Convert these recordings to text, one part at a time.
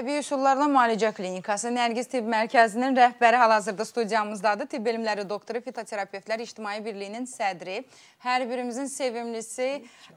Təbii üsullarla müalicə klinikası Nərgiz Tibb Mərkəzinin rəhbəri hal-hazırda studiyamızdadır. Tibb elmləri doktoru, fitoterapevtlər İctimai Birliyinin sədri, hər birimizin sevimlisi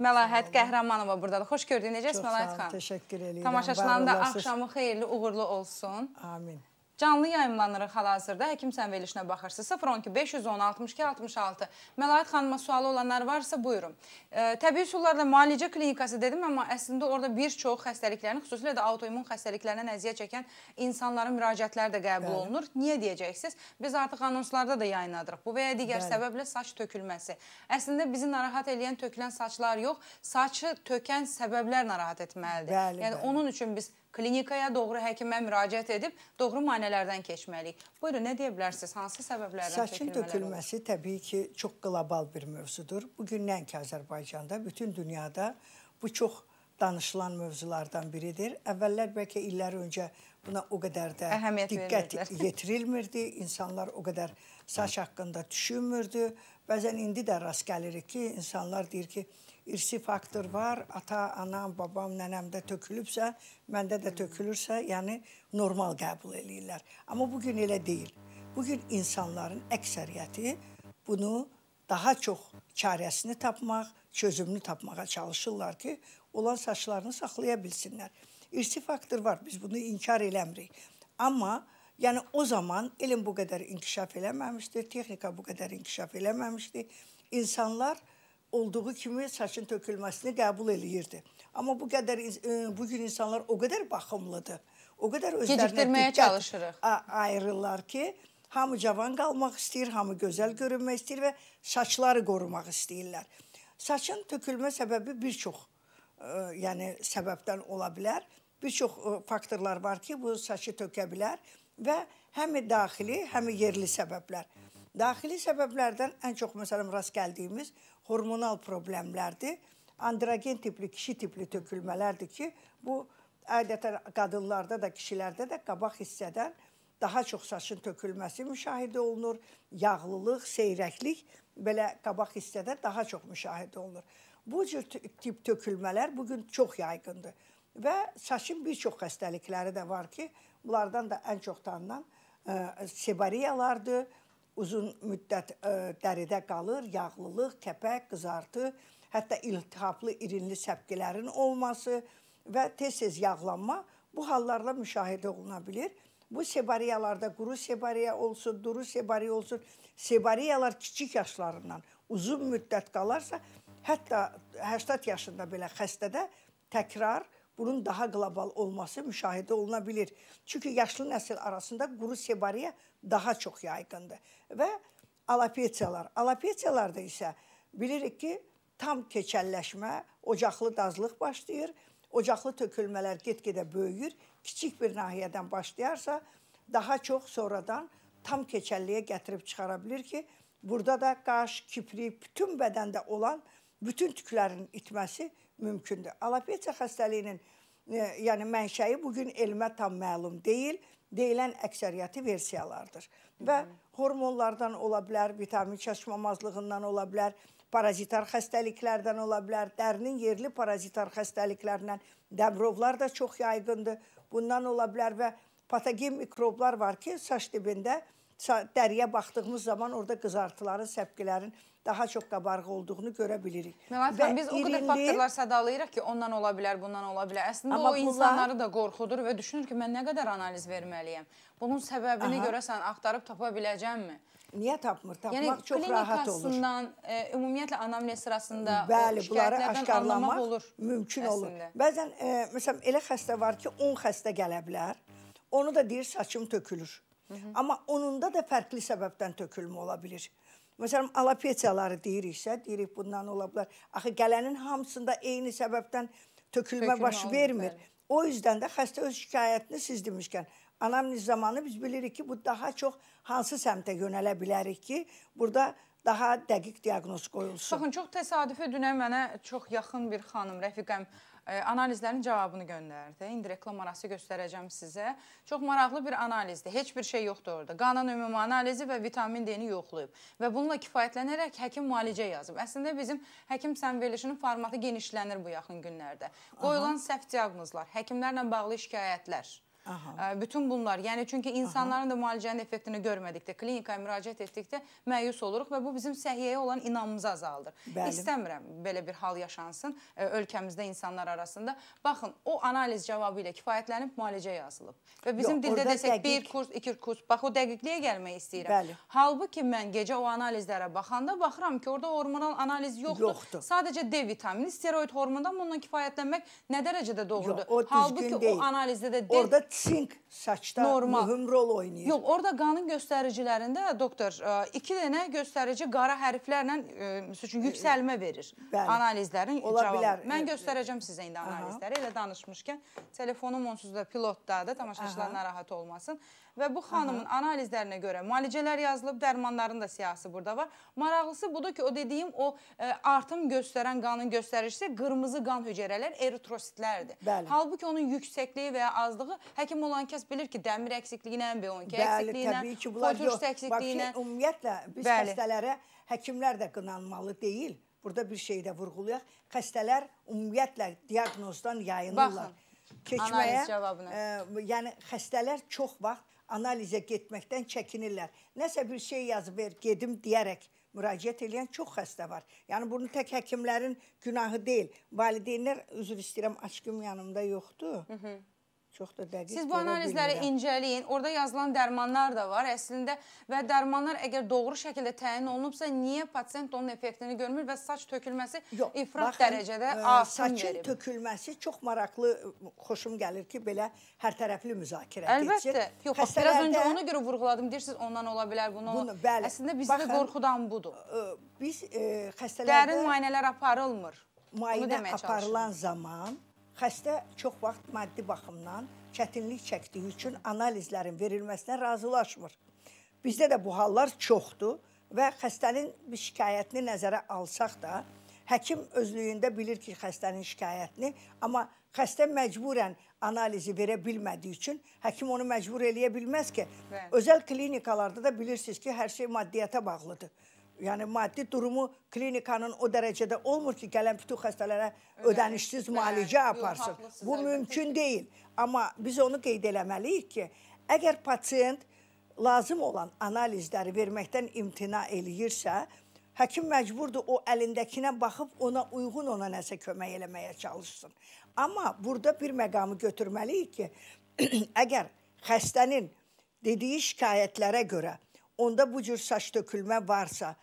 Məlahət Qəhrəmanova buradadır. Xoş gördük. Necəsiz Məlahət xan? Çox sağ olun, təşəkkür edirəm. Tamaşaçıların da axşamı xeyirli, uğurlu olsun. Amin. Canlı yayınlanırıq hal-hazırda. Həkim sənverilişinə baxırsınız. 012 510 62 66. Məlahət xanıma sualı olanlar varsa buyurun. E, təbii üsullarla müalicə klinikası dedim, amma əslində orada bir çox xəstəliklərin, xüsusilə də autoimun xəstəliklərindən əziyyət çəkən insanların müraciətləri də qəbul Bəli. olunur. Niyə deyəcəksiniz? Biz artıq anonslarda da yayınladırıq. Bu və ya digər Bəli. səbəblə saç tökülməsi. Əslində bizi narahat eləyən tökülən saçlar yox, saçı tökən səbəblər narahat etməlidir. Bəli, yəni bəli. onun üçün biz klinikaya doğru həkimə müraciət edib doğru müayinələrdən keçməliyik. Buyurun, nə deyə bilərsiniz? Hansı səbəblərdən çəkinmələr? Saçın tökülməsi olur? təbii ki, çox qlobal bir mövzudur. Bu gün nəinki Azərbaycanda, bütün dünyada bu çox danışılan mövzulardan biridir. Əvvəllər bəlkə illər öncə buna o qədər də Əhəmiyyət diqqət verirlər. yetirilmirdi. İnsanlar o qədər saç haqqında düşünmürdü. Bəzən indi də rast gəlirik ki, insanlar deyir ki, irsi faktor var. Ata, anam, babam, nənəmdə tökülübsə, məndə də tökülürsə, yəni normal qəbul eləyirlər. Amma bu gün elə deyil. Bu gün insanların əksəriyyəti bunu daha çox çarəsini tapmaq, çözümünü tapmağa çalışırlar ki, olan saçlarını saxlaya bilsinlər. İrsi faktor var, biz bunu inkar eləmirik. Amma yəni o zaman elm bu qədər inkişaf eləməmişdi, texnika bu qədər inkişaf eləməmişdi. İnsanlar olduğu kimi saçın tökülməsini qəbul eləyirdi. Amma bu qədər e, bu gün insanlar o qədər baxımlıdır. O qədər özlərinə çalışırıq. Ayrılırlar ki, hamı cavan qalmaq istəyir, hamı gözəl görünmək istəyir və saçları qorumaq istəyirlər. Saçın tökülmə səbəbi bir çox ə, e, yəni səbəbdən ola bilər. Bir çox ə, e, faktorlar var ki, bu saçı tökə bilər və həm daxili, həm yerli səbəblər. Hı. Daxili səbəblərdən ən çox məsələn rast gəldiyimiz hormonal problemlərdir. Androgen tipli, kişi tipli tökülmələrdir ki, bu adətən qadınlarda da, kişilərdə də qabaq hissədən daha çox saçın tökülməsi müşahidə olunur. Yağlılıq, seyrəklik belə qabaq hissədə daha çox müşahidə olunur. Bu cür tip tökülmələr bu gün çox yayğındır. Və saçın bir çox xəstəlikləri də var ki, bunlardan da ən çox tanınan e, sebariyalardır, uzun müddət ə, e, dəridə qalır, yağlılıq, kəpək, qızartı, hətta iltihablı irinli səpkilərin olması və tez-tez yağlanma bu hallarla müşahidə oluna bilər. Bu sebariyalarda quru sebariya olsun, duru sebariya olsun, sebariyalar kiçik yaşlarından uzun müddət qalarsa, hətta 80 yaşında belə xəstədə təkrar bunun daha qlobal olması müşahidə oluna bilər. Çünki yaşlı nəsil arasında quru sebariya daha çox yayğındır. Və alopesiyalar. Alopesiyalarda isə bilirik ki, tam keçəlləşmə, ocaqlı dazlıq başlayır. Ocaqlı tökülmələr get-gedə böyüyür. Kiçik bir nahiyədən başlayarsa, daha çox sonradan tam keçəlliyə gətirib çıxara bilir ki, burada da qaş, kiprik, bütün bədəndə olan bütün tüklərin itməsi mümkündür. Alopesiya xəstəliyinin e, yəni mənşəyi bu gün elmə tam məlum deyil deyilən əksəriyyəti versiyalardır. Və hormonlardan ola bilər, vitamin çatışmamazlığından ola bilər, parazitar xəstəliklərdən ola bilər, dərinin yerli parazitar xəstəliklərindən dəmrovlar da çox yayğındır. Bundan ola bilər və patogen mikroblar var ki, saç dibində dəriyə baxdığımız zaman orada qızartıların, səpkilərin daha çox qabarıq olduğunu görə bilirik. Məlahət xanım, biz o irindi, qədər faktorlar sadalayırıq ki, ondan ola bilər, bundan ola bilər. Əslində o insanları da qorxudur və düşünür ki, mən nə qədər analiz verməliyəm? Bunun səbəbini aha. görəsən, axtarıb tapa biləcəmmi? Niyə tapmır? Tapmaq yəni, çox rahat olur. Yəni, klinikasından, e, ümumiyyətlə anamnez sırasında Bəli, bunları aşkarlamaq olur, mümkün əslində. olur. Bəzən, e, məsələn, elə xəstə var ki, 10 xəstə gələ bilər. Onu da deyir, saçım tökülür. Hı -hı. Amma onunda da fərqli səbəbdən tökülmə ola bilir. Məsələn, alopesiyaları deyiriksə, deyirik bundan ola bilər. Axı gələnin hamısında eyni səbəbdən tökülmə, tökülmə baş vermir. Olur, o yüzden də xəstə öz şikayətini siz demişkən, anamniz zamanı biz bilirik ki, bu daha çox hansı səmtə yönələ bilərik ki, burada daha dəqiq diaqnoz qoyulsun. Baxın, çox təsadüfi dünən mənə çox yaxın bir xanım, rəfiqəm, analizlərin cavabını göndərdi. İndi reklam arası göstərəcəm sizə. Çox maraqlı bir analizdir. Heç bir şey yoxdur orada. Qanın ümumi analizi və vitamin D-ni yoxlayıb və bununla kifayətlənərək həkim müalicə yazıb. Əslində bizim həkim sənverilişinin formatı genişlənir bu yaxın günlərdə. Qoyulan səhv diaqnozlar, həkimlərlə bağlı şikayətlər Aha. Bütün bunlar, yəni çünki insanların Aha. da müalicənin effektini görmədikdə, klinikaya müraciət etdikdə məyus oluruq və bu bizim səhiyyəyə olan inamımızı azaldır. Bəli. İstəmirəm belə bir hal yaşansın e, ölkəmizdə insanlar arasında. Baxın, o analiz cavabı ilə kifayətlənib müalicə yazılıb. Və bizim Yox, dildə desək dəqiq... bir kurs, iki kurs, bax o dəqiqliyə gəlmək istəyirəm. Bəli. Halbuki mən gecə o analizlərə baxanda baxıram ki, orada hormonal analiz yoxdur. yoxdur. Sadəcə D vitamini, steroid hormonundan bununla kifayətlənmək nə dərəcədə doğrudur? Yox, Halbuki deyil. o analizdə də D think saçda normal. mühüm rol oynayır. Yox, orada qanın göstəricilərində doktor e, iki dənə göstərici qara hərflərlə e, məsəl üçün e, yüksəlmə verir. Bəli. Analizlərin Ola cavabı. Bilər. Mən göstərəcəm sizə indi analizləri. Aha. Elə danışmışkən telefonum onsuz da pilotdadır, tamaşaçılar Aha. narahat olmasın. Və bu xanımın Aha. analizlərinə görə müalicələr yazılıb, dərmanların da siyasi burada var. Maraqlısı budur ki, o dediyim o ə, artım göstərən qanın göstəricisi qırmızı qan hüceyrələr eritrositlərdir. Bəli. Halbuki onun yüksəkliyi və ya azlığı həkim olan kəs Hər kəs bilir ki, dəmir əksikliyinə, B12 əksikliyinə, foturst əksikliyinə. Bax, ümumiyyətlə, biz Bəli. xəstələrə həkimlər də qınanmalı deyil. Burada bir şey də vurğulayaq. Xəstələr ümumiyyətlə diaqnozdan yayınırlar. Baxın, Keçməyə, analiz cavabına. Ə, e, yəni, xəstələr çox vaxt analizə getməkdən çəkinirlər. Nəsə bir şey yazıb ver, gedim deyərək müraciət edən çox xəstə var. Yəni, bunu tək həkimlərin günahı deyil. Valideynlər, üzr istəyirəm, aşkım yanımda yoxdur. Hı -hı. Çox da dəqiq. Siz bu analizləri bilmirəm. incəliyin. Orada yazılan dərmanlar da var əslində və dərmanlar əgər doğru şəkildə təyin olunubsa, niyə pasiyent onun effektini görmür və saç tökülməsi Yox, ifrat baxın, dərəcədə e, artım verir? Saçın tökülməsi çox maraqlı, e, xoşum gəlir ki, belə hər tərəfli müzakirə edilir. Əlbəttə. Yox, bax, biraz öncə ona görə vurğuladım. Deyirsiniz, ondan ola bilər bunu. bunu bəli, əslində bizdə qorxudan budur. Ə, e, biz ə, xəstələrdə dərin müayinələr aparılmır. Müayinə aparılan çalışır. zaman Xəstə çox vaxt maddi baxımdan çətinlik çəkdiyi üçün analizlərin verilməsinə razılaşmır. Bizdə də bu hallar çoxdur və xəstənin bir şikayətini nəzərə alsaq da, həkim özlüyündə bilir ki, xəstənin şikayətini, amma xəstə məcburən analizi verə bilmədiyi üçün həkim onu məcbur eləyə bilməz ki. Bəli. Özəl klinikalarda da bilirsiniz ki, hər şey maddiyyata bağlıdır. Yəni maddi durumu klinikanın o dərəcədə olmur ki, gələn bütün xəstələrə ödənişsiz müalicə aparsın. Bu mümkün deyil. Amma biz onu qeyd eləməliyik ki, əgər pasiyent lazım olan analizləri verməkdən imtina eləyirsə, həkim məcburdur o əlindəkinə baxıb ona uyğun ona nəsə kömək eləməyə çalışsın. Amma burada bir məqamı götürməliyik ki, əgər xəstənin dediyi şikayətlərə görə onda bu cür saç tökülmə varsa,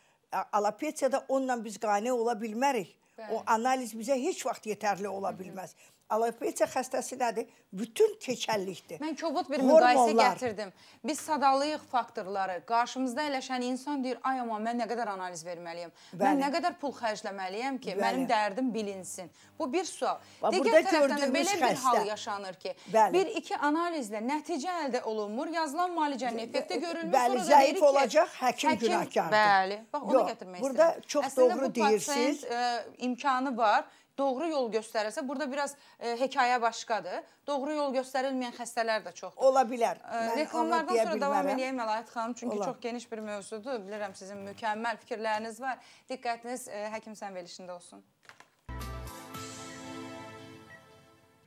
alopesiyada onunla biz qane ola bilmərik. Bəli. O analiz bizə heç vaxt yetərli ola bilməz. Hı -hı alopesia xəstəsi nədir? Bütün keçəllikdir. Mən kobud bir Hormonlar. müqayisə gətirdim. Biz sadalıyıq faktorları. Qarşımızda eləşən insan deyir, ay amma mən nə qədər analiz verməliyəm? Bəli. Mən nə qədər pul xərcləməliyəm ki, Bəli. mənim dərdim bilinsin? Bu bir sual. Ba, Digər tərəfdən də belə xəstə. bir hal yaşanır ki, bir-iki analizlə nəticə əldə olunmur, yazılan müalicənin effekti e, e, görülmür. Bəli, sonra zəif ki, olacaq, həkim, həkim günahkardır. Bəli, bax onu Yox, gətirmək istəyirəm. Burada çox Əslində, doğru deyirsiniz. Əslində bu pasiyent e, imkanı var doğru yol göstərilsə, burada biraz e, hekayə başqadır. Doğru yol göstərilməyən xəstələr də çoxdur. Ola bilər. E, reklamlardan sonra bilmərəm. davam edəyəm Məlahət xanım, çünki Ola. çox geniş bir mövzudur. Bilirəm sizin mükəmməl fikirləriniz var. Diqqətiniz e, həkim sənvelişində olsun.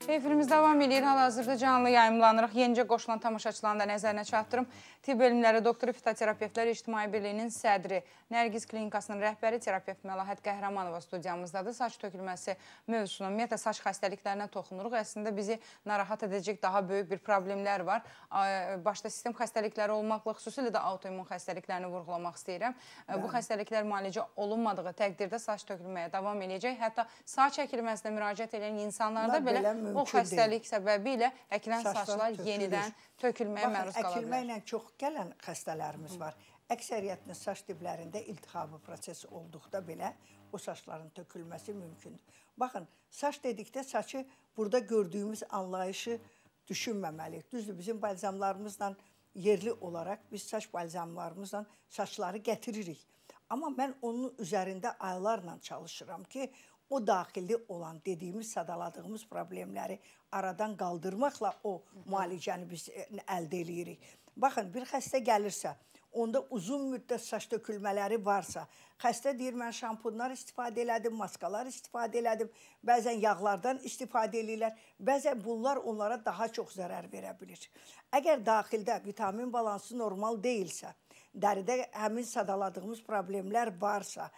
Efirimiz davam edir. Hal-hazırda canlı yayımlanırıq. Yenicə qoşulan tamaşaçıların da nəzərinə çatdırım. Tibb elmləri doktoru fitoterapevtlər İctimai Birliyinin sədri, Nərgiz Klinikasının rəhbəri terapevt Məlahət Qəhrəmanova studiyamızdadır. Saç tökülməsi mövzusuna, ümumiyyətlə saç xəstəliklərinə toxunuruq. Əslində bizi narahat edəcək daha böyük bir problemlər var. Başda sistem xəstəlikləri olmaqla, xüsusilə də autoimmun xəstəliklərini vurğulamaq istəyirəm. E, bu xəstəliklər müalicə olunmadığı təqdirdə saç tökülməyə davam edəcək. Hətta saç əkilməsinə müraciət edən insanlarda belə mümkün deyil. O xəstəlik səbəbi ilə əkilən saçlar, saçlar yenidən tökülməyə Baxın, məruz qala bilər. Əkilməklə çox gələn xəstələrimiz var. Əksəriyyətinin saç diblərində iltihabı prosesi olduqda belə o saçların tökülməsi mümkündür. Baxın, saç dedikdə saçı burada gördüyümüz anlayışı düşünməməliyik. Düzdür, bizim balzamlarımızla yerli olaraq biz saç balzamlarımızla saçları gətiririk. Amma mən onun üzərində aylarla çalışıram ki, o daxildə olan dediyimiz, sadaladığımız problemləri aradan qaldırmaqla o müalicəni biz e, əldə eləyirik. Baxın, bir xəstə gəlirsə, onda uzun müddət saç tökülmələri varsa, xəstə deyir mən şampunlar istifadə elədim, maskalar istifadə elədim, bəzən yağlardan istifadə eləyirlər, bəzən bunlar onlara daha çox zərər verə bilir. Əgər daxildə vitamin balansı normal deyilsə, dəridə həmin sadaladığımız problemlər varsa,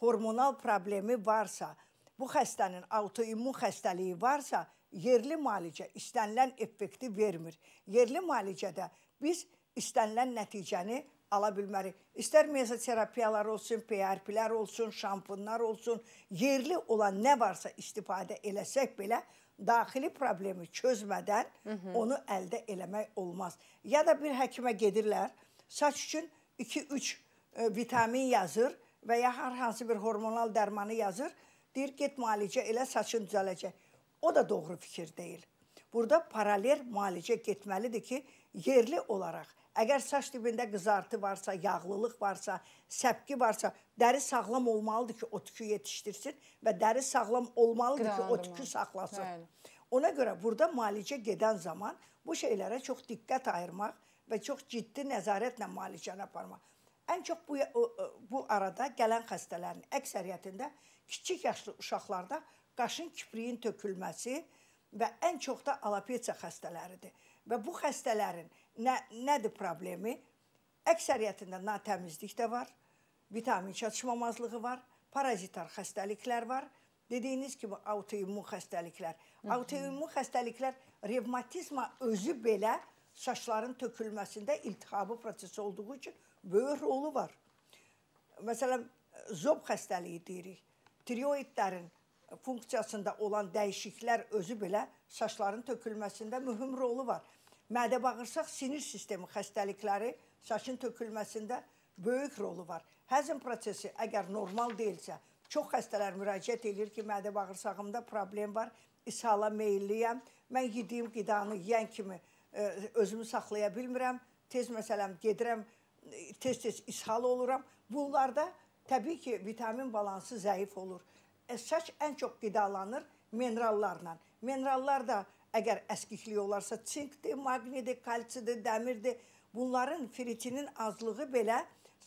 hormonal problemi varsa, bu xəstənin autoimmun xəstəliyi varsa, yerli müalicə istənilən effekti vermir. Yerli müalicədə biz istənilən nəticəni ala bilmərik. İstər mezoterapiyalar olsun, PRP-lər olsun, şampunlar olsun, yerli olan nə varsa istifadə eləsək belə daxili problemi çözmədən Hı -hı. onu əldə eləmək olmaz. Ya da bir həkimə gedirlər, saç üçün 2-3 e, vitamin yazır və ya hər hansı bir hormonal dərmanı yazır Deyir, get müalicə elə saçın düzələcək. O da doğru fikir deyil. Burada paralel müalicə getməlidir ki, yerli olaraq əgər saç dibində qızartı varsa, yağlılıq varsa, səpki varsa, dəri sağlam olmalıdır ki, o tükü yetişdirsin və dəri sağlam olmalıdır ki, o tükü saxlasın. Bəli. Ona görə burada müalicə gedən zaman bu şeylərə çox diqqət ayırmaq və çox ciddi nəzarətlə müalicəni aparmaq. Ən çox bu bu arada gələn xəstələrin əksəriyyətində kiçik yaşlı uşaqlarda qaşın kipriyin tökülməsi və ən çox da alopesiya xəstələridir. Və bu xəstələrin nə nədir problemi? Əksəriyyətində natəmizlik də var, vitamin çatışmamazlığı var, parazitar xəstəliklər var. Dediyiniz kimi autoimmun xəstəliklər. Autoimmun xəstəliklər revmatizma özü belə saçların tökülməsində iltihabı prosesi olduğu üçün böyük rolu var. Məsələn, zob xəstəliyi deyirik tiroidlərin funksiyasında olan dəyişikliklər özü belə saçların tökülməsində mühüm rolu var. Mədə bağırsaq sinir sistemi xəstəlikləri saçın tökülməsində böyük rolu var. Həzm prosesi əgər normal deyilsə, çox xəstələr müraciət edir ki, mədə bağırsağımda problem var, ishala meylliyəm, mən yediyim qidanı yeyən kimi e, özümü saxlaya bilmirəm, tez məsələn gedirəm, e, tez-tez ishal oluram. Bunlarda Təbii ki, vitamin balansı zəif olur. Saç ən çox qidalanır minerallarla. Minerallar da əgər əskiklik olarsa, sinkdir, magnidi, kalsidir, dəmirdir. Bunların fritinin azlığı belə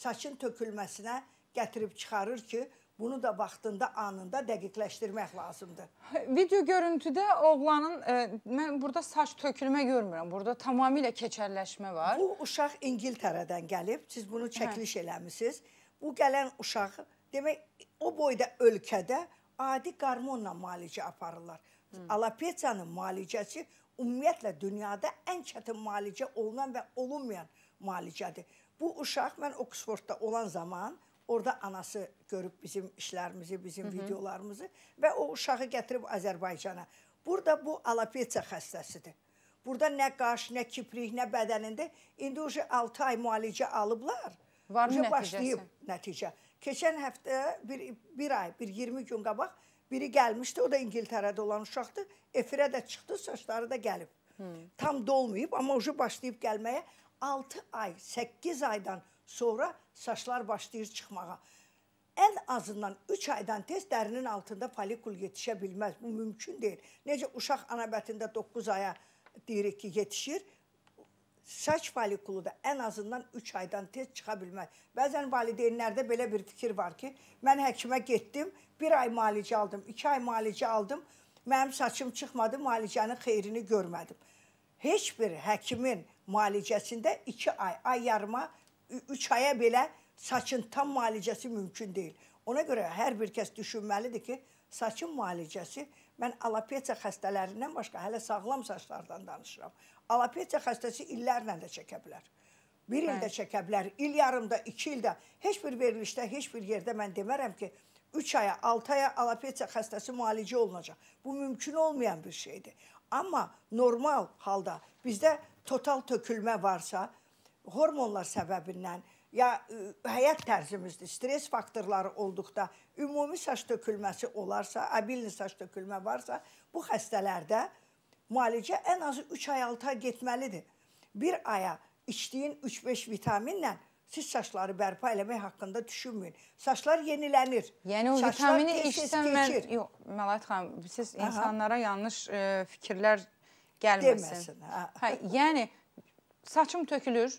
saçın tökülməsinə gətirib çıxarır ki, bunu da vaxtında, anında dəqiqləşdirmək lazımdır. Video görüntüdə oğlanın, ə, e, mən burada saç tökülmə görmürəm, burada tamamilə keçərləşmə var. Bu uşaq İngiltərədən gəlib, siz bunu hə. çəkiliş eləmişsiniz. Hə bu gələn uşağı demək o boyda ölkədə adi qarmonla müalicə aparırlar. Hmm. Alopesiyanın müalicəsi ümumiyyətlə dünyada ən çətin müalicə olunan və olunmayan müalicədir. Bu uşaq mən Oksfordda olan zaman orada anası görüb bizim işlərimizi, bizim Hı -hı. videolarımızı və o uşağı gətirib Azərbaycana. Burada bu alopesiya xəstəsidir. Burada nə qaş, nə kiprik, nə bədənində indi o 6 ay müalicə alıblar. Hı Varmı nəticəsi? Başlayıb nəticə. Keçən həftə bir, bir ay, bir 20 gün qabaq biri gəlmişdi, o da İngiltərədə olan uşaqdır. Efirə də çıxdı, saçları da gəlib. Hmm. Tam dolmayıb, amma ucu başlayıb gəlməyə. 6 ay, 8 aydan sonra saçlar başlayır çıxmağa. Ən azından 3 aydan tez dərinin altında folikul yetişə bilməz. Bu mümkün deyil. Necə uşaq ana bətində 9 aya deyirik ki, yetişir saç folikulu da ən azından 3 aydan tez çıxa bilməz. Bəzən valideynlərdə belə bir fikir var ki, mən həkimə getdim, 1 ay müalicə aldım, 2 ay müalicə aldım, mənim saçım çıxmadı, müalicənin xeyrini görmədim. Heç bir həkimin müalicəsində 2 ay, ay yarıma, 3 aya belə saçın tam müalicəsi mümkün deyil. Ona görə hər bir kəs düşünməlidir ki, saçın müalicəsi Mən alopecia xəstələrindən başqa hələ sağlam saçlardan danışıram. Alopecia xəstəsi illərlə də çəkə bilər. Bir ildə çəkə bilər, il yarımda, iki ildə. Heç bir verilişdə, heç bir yerdə mən demərəm ki, 3 aya, 6 aya alopecia xəstəsi müalicə olunacaq. Bu mümkün olmayan bir şeydir. Amma normal halda bizdə total tökülmə varsa, hormonlar səbəbindən, ya həyat tərzimizdir. Stres faktorları olduqda ümumi saç tökülməsi olarsa, abilli saç tökülmə varsa, bu xəstələrdə müalicə ən azı 3 ay 6 ay getməlidir. Bir aya içdiyin 3-5 vitaminlə siz saçları bərpa eləmək haqqında düşünməyin. Saçlar yenilənir. Yəni o saçlar vitamini içsən mən yox, Məlahət xanım, siz Aha. insanlara yanlış e, fikirlər gəlməsin. Deməsin. Hə. hə, yəni saçım tökülür,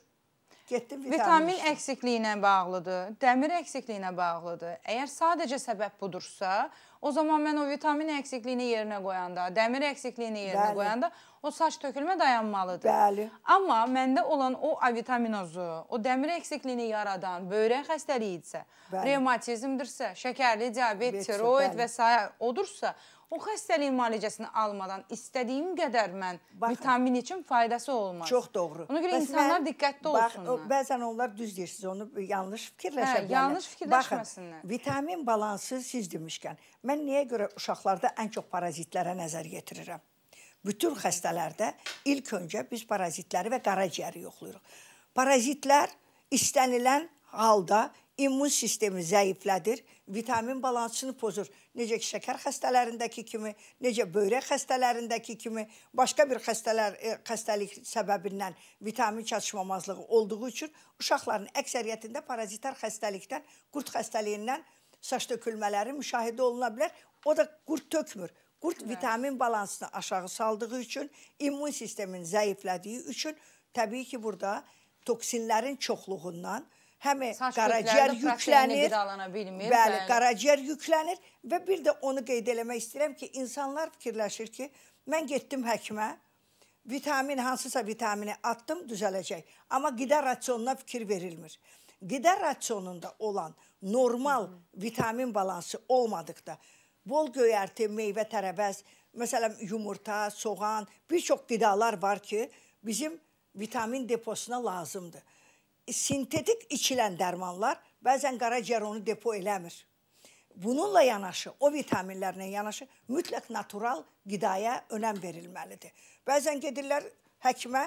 Getdim vitamin, vitamin əksikliyinə bağlıdır, dəmir əksikliyinə bağlıdır. Əgər sadəcə səbəb budursa, o zaman mən o vitamin əksikliyini yerinə qoyanda, dəmir əksikliyini yerinə Bəli. qoyanda o saç tökülmə dayanmalıdır. Bəli. Amma məndə olan o A vitaminozu, o dəmir əksikliyini yaradan böyrək xəstəliyi isə, revmatizmdirsə, şəkərli diabet, tiroid və s. odursa, O xəstəliyin müalicəsini almadan istədiyim qədər mən Baxın, vitamin üçün faydası olmaz. Çox doğru. Ona görə Bəs insanlar mən, diqqətli bax, olsunlar. Bəzən onlar düz deyirsiniz, onu yanlış fikirləşə hə, bilərlər. Yanlış fikirləşməsinlər. Baxın, vitamin balansı siz demişkən, mən niyə görə uşaqlarda ən çox parazitlərə nəzər yetirirəm? Bütün xəstələrdə ilk öncə biz parazitləri və qaraciyəri yoxlayırıq. Parazitlər istənilən halda immun sistemi zəiflədir, vitamin balansını pozur. Necə ki, şəkər xəstələrindəki kimi, necə böyrək xəstələrindəki kimi, başqa bir xəstələr e, xəstəlik səbəbindən vitamin çatışmamazlığı olduğu üçün uşaqların əksəriyyətində parazitar xəstəlikdən, qurd xəstəliyindən saç tökülmələri müşahidə oluna bilər. O da qurd tökmür. Qurd vitamin balansını aşağı saldığı üçün, immun sistemin zəiflədiyi üçün təbii ki, burada toksinlərin çoxluğundan, həm qaraciyər yüklənir. Bilmir, bəli, bəli, qaraciyər yüklənir və bir də onu qeyd eləmək istəyirəm ki, insanlar fikirləşir ki, mən getdim həkimə, vitamin hansısa vitamini atdım, düzələcək. Amma qida rasionuna fikir verilmir. Qida rasionunda olan normal vitamin balansı olmadıqda bol göyərti, meyvə tərəvəz, məsələn, yumurta, soğan, bir çox qidalar var ki, bizim vitamin deposuna lazımdır sintetik içilən dərmanlar bəzən qaraciyər onu depo eləmir. Bununla yanaşı, o vitaminlərlə yanaşı mütləq natural qidaya önəm verilməlidir. Bəzən gedirlər həkimə,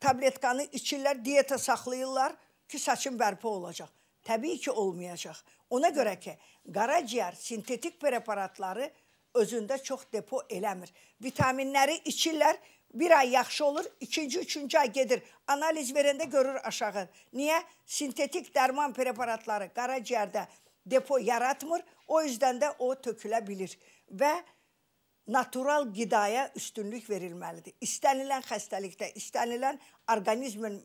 tabletkanı içirlər, diyetə saxlayırlar ki, saçın bərpa olacaq. Təbii ki, olmayacaq. Ona görə ki, qaraciyər sintetik preparatları özündə çox depo eləmir. Vitaminləri içirlər, vitaminləri içirlər, bir ay yaxşı olur, ikinci, üçüncü ay gedir. Analiz verəndə görür aşağı. Niyə? Sintetik dərman preparatları qaraciyərdə depo yaratmır. O yüzdən də o tökülə bilir. Və natural qidaya üstünlük verilməlidir. İstənilən xəstəlikdə, istənilən orqanizmin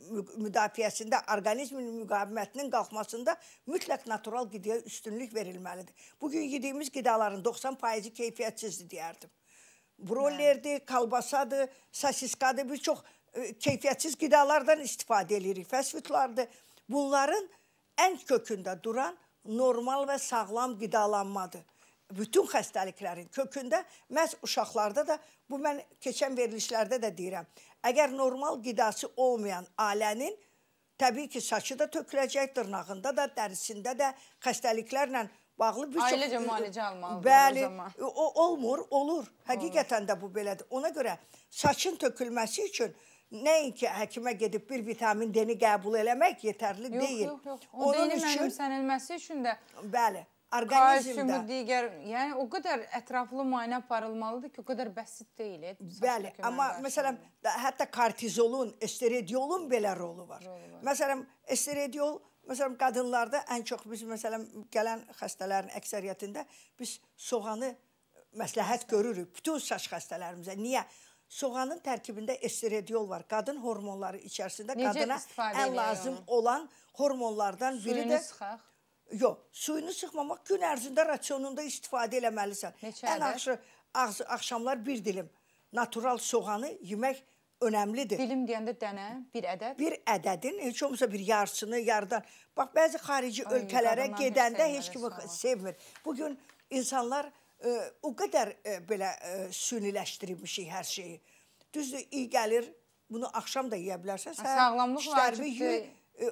müdafiəsində, orqanizmin müqavimətinin qalxmasında mütləq natural qidaya üstünlük verilməlidir. Bugün yediyimiz qidaların 90%-i keyfiyyətsizdir deyərdim brollerdir, kalbasadır, sosiskadır, bir çox e, keyfiyyətsiz qidalardan istifadə edirik, fəsvitlardır. Bunların ən kökündə duran normal və sağlam qidalanmadır. Bütün xəstəliklərin kökündə məhz uşaqlarda da, bu mən keçən verilişlərdə də deyirəm, əgər normal qidası olmayan ailənin təbii ki, saçı da töküləcək, dırnağında da, dərisində də xəstəliklərlə bağlı bir çox... Ailəcə e, müalicə almalıdır bəli, o zaman. Bəli, o olmur, olur. Həqiqətən də bu belədir. Ona görə saçın tökülməsi üçün Nəinki həkimə gedib bir vitamin D-ni qəbul eləmək yetərli yox, deyil. Yox, yox, yox. O D-nin mənimsənilməsi üçün də Bəli orqanizmdə. Kalsiumu digər, yəni o qədər ətraflı müayinə aparılmalıdır ki, o qədər bəsit deyil. Et, Bəli, amma məsələn, hətta kortizolun, esterediolun belə rolu var. Rol var. Məsələn, esterediol Məsələn, qadınlarda ən çox biz, məsələn, gələn xəstələrin əksəriyyətində biz soğanı məsləhət görürük bütün saç xəstələrimizə. Niyə? Soğanın tərkibində estradiol var. Qadın hormonları içərisində Necə qadına ən lazım onu? olan hormonlardan Suyunu biri də... Suyunu sıxaq? Yox, suyunu sıxmamaq gün ərzində rasionunda istifadə eləməlisən. Neçə ədər? Ən axşı, axşamlar bir dilim natural soğanı yemək önəmlidir. Dilim deyəndə dənə, bir ədəd. Bir ədədin heç olmasa bir yarısını, yarıdan. Bax, bəzi xarici Ay, ölkələrə gedəndə heç kimi sevmir. Bugün insanlar ə, e, o qədər ə, e, belə ə, e, süniləşdirilmişik hər şeyi. Düzdür, iyi gəlir, bunu axşam da yeyə bilərsən. Sağlamlıq vacibdir.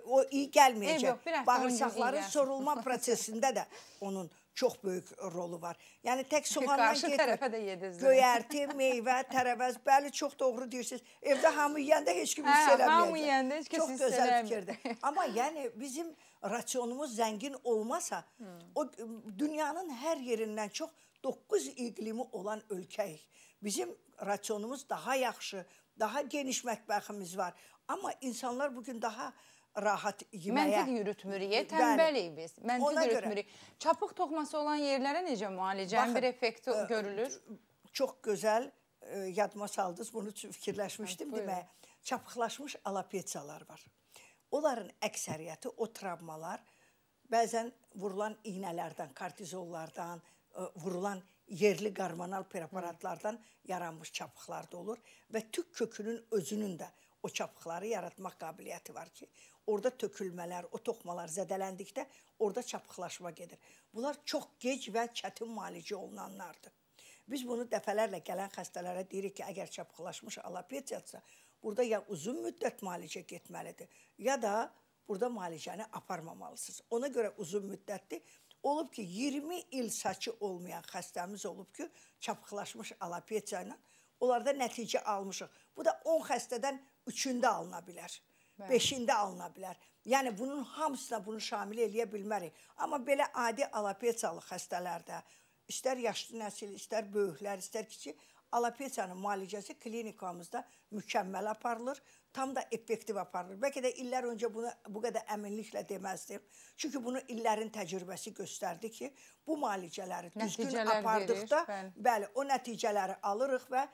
O iyi gəlməyəcək. Bağırsaqların sorulma prosesində də onun çox böyük rolu var. Yəni tək soğandan getmir. Göyərti, meyvə, tərəvəz, bəli çox doğru deyirsiniz. Evdə hamı yeyəndə heç kim hə, hiss eləməyəcək. Hamı yeyəndə heç kim hiss eləməyəcək. Çox gözəl fikirdir. Amma yəni bizim rasionumuz zəngin olmasa, hmm. o dünyanın hər yerindən çox 9 iqlimi olan ölkəyik. Bizim rasionumuz daha yaxşı, daha geniş mətbəximiz var. Amma insanlar bugün daha rahat yeməyə. Məntiq yürütmürük, tənbəliyik biz. Məntiq Ona yürütmürük. Görə, Çapıq toxması olan yerlərə necə müalicənin bir effekti ə, e, görülür? Çox gözəl ə, e, yadıma saldınız, bunu fikirləşmişdim deməyə. Çapıqlaşmış alapetiyalar var. Onların əksəriyyəti o travmalar bəzən vurulan iynələrdən, kortizollardan, ə, e, vurulan yerli qarmonal preparatlardan yaranmış çapıqlarda olur və tük kökünün özünün də o çapıqları yaratmaq qabiliyyəti var ki, orada tökülmələr, o toxmalar zədələndikdə orada çapıqlaşma gedir. Bunlar çox gec və çətin müalicə olunanlardır. Biz bunu dəfələrlə gələn xəstələrə deyirik ki, əgər çapıqlaşmış alopesiyadsa, burada ya uzun müddət müalicə getməlidir, ya da burada müalicəni aparmamalısınız. Ona görə uzun müddətli olub ki, 20 il saçı olmayan xəstəmiz olub ki, çapıqlaşmış alopesiya ilə onlarda nəticə almışıq. Bu da 10 xəstədən 3-ündə alına bilər beşində alına bilər. Yəni bunun hamısına bunu şamil eləyə bilmərik. Amma belə adi alopesiyalı xəstələrdə istər yaşlı nəsil, istər böyüklər, istər kiçik alopesiyanın müalicəsi klinikamızda mükəmməl aparılır, tam da effektiv aparılır. Bəlkə də illər öncə bunu bu qədər əminliklə deməzdim. Çünki bunu illərin təcrübəsi göstərdi ki, bu müalicələri düzgün Nəticələr apardıqda, verir, bəli. bəli, o nəticələri alırıq və